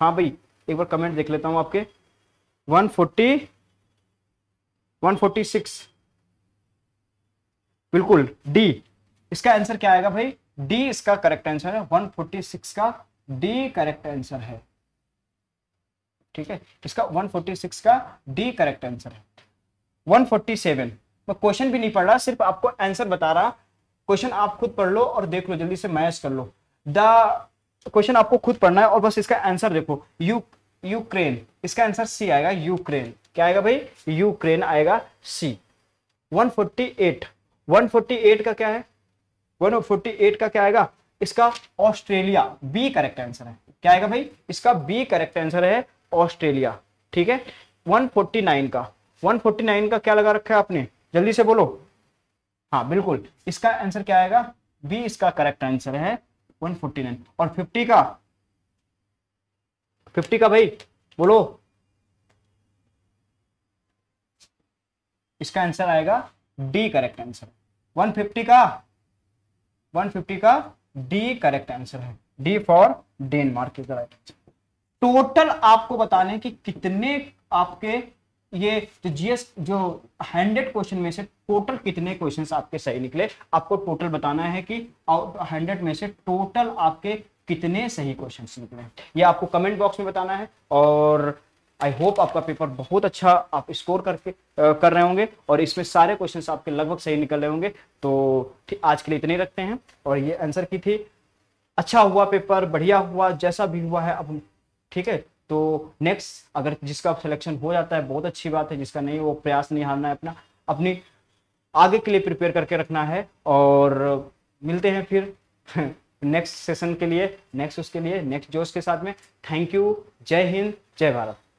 Speaker 1: हाँ भाई एक बार कमेंट देख लेता हूं आपके 140 146 बिल्कुल डी इसका आंसर क्या आएगा भाई डी इसका करेक्ट आंसर है 146 का डी करेक्ट आंसर है ठीक है इसका 146 का डी करेक्ट आंसर है 147 मैं क्वेश्चन भी नहीं पढ़ रहा सिर्फ आपको आंसर बता रहा क्वेश्चन आप खुद पढ़ लो और देख लो जल्दी से मैच कर लो द क्वेश्चन आपको खुद पढ़ना है और बस इसका आंसर देखो यू यूक्रेन इसका आंसर सी आएगा यूक्रेन क्या आएगा भाई यूक्रेन आएगा सी 148 148 का क्या है 148 का क्या आएगा इसका ऑस्ट्रेलिया बी करेक्ट आंसर है क्या आएगा भाई इसका बी करेक्ट आंसर है ऑस्ट्रेलिया ठीक है 149 का 149 का क्या लगा रखा है आपने जल्दी से बोलो हाँ बिल्कुल इसका आंसर क्या आएगा बी इसका करेक्ट आंसर है 149 और 50 का 50 का भाई बोलो इसका आंसर आएगा डी करेक्ट आंसर 150 का 150 का डी करेक्ट आंसर है D for Denmark is the right total आपको बताने कि कितने आपके ये तो जो जीएस जो हंड्रेड क्वेश्चन में से टोटल कितने क्वेश्चन आपके सही निकले आपको टोटल बताना है कि आउट हंड्रेड में से टोटल आपके कितने सही क्वेश्चन निकले ये आपको कमेंट बॉक्स में बताना है और आई होप आपका पेपर बहुत अच्छा आप स्कोर करके आ, कर रहे होंगे और इसमें सारे क्वेश्चंस आपके लगभग सही निकल रहे होंगे तो आज के लिए इतने रखते हैं और ये आंसर की थी अच्छा हुआ पेपर बढ़िया हुआ जैसा भी हुआ है अब ठीक है तो नेक्स्ट अगर जिसका सिलेक्शन हो जाता है बहुत अच्छी बात है जिसका नहीं वो प्रयास नहीं हारना है अपना अपनी आगे के लिए प्रिपेयर करके रखना है और मिलते हैं फिर नेक्स्ट सेशन के लिए नेक्स्ट उसके लिए नेक्स्ट जोश के साथ में थैंक यू जय हिंद जय भारत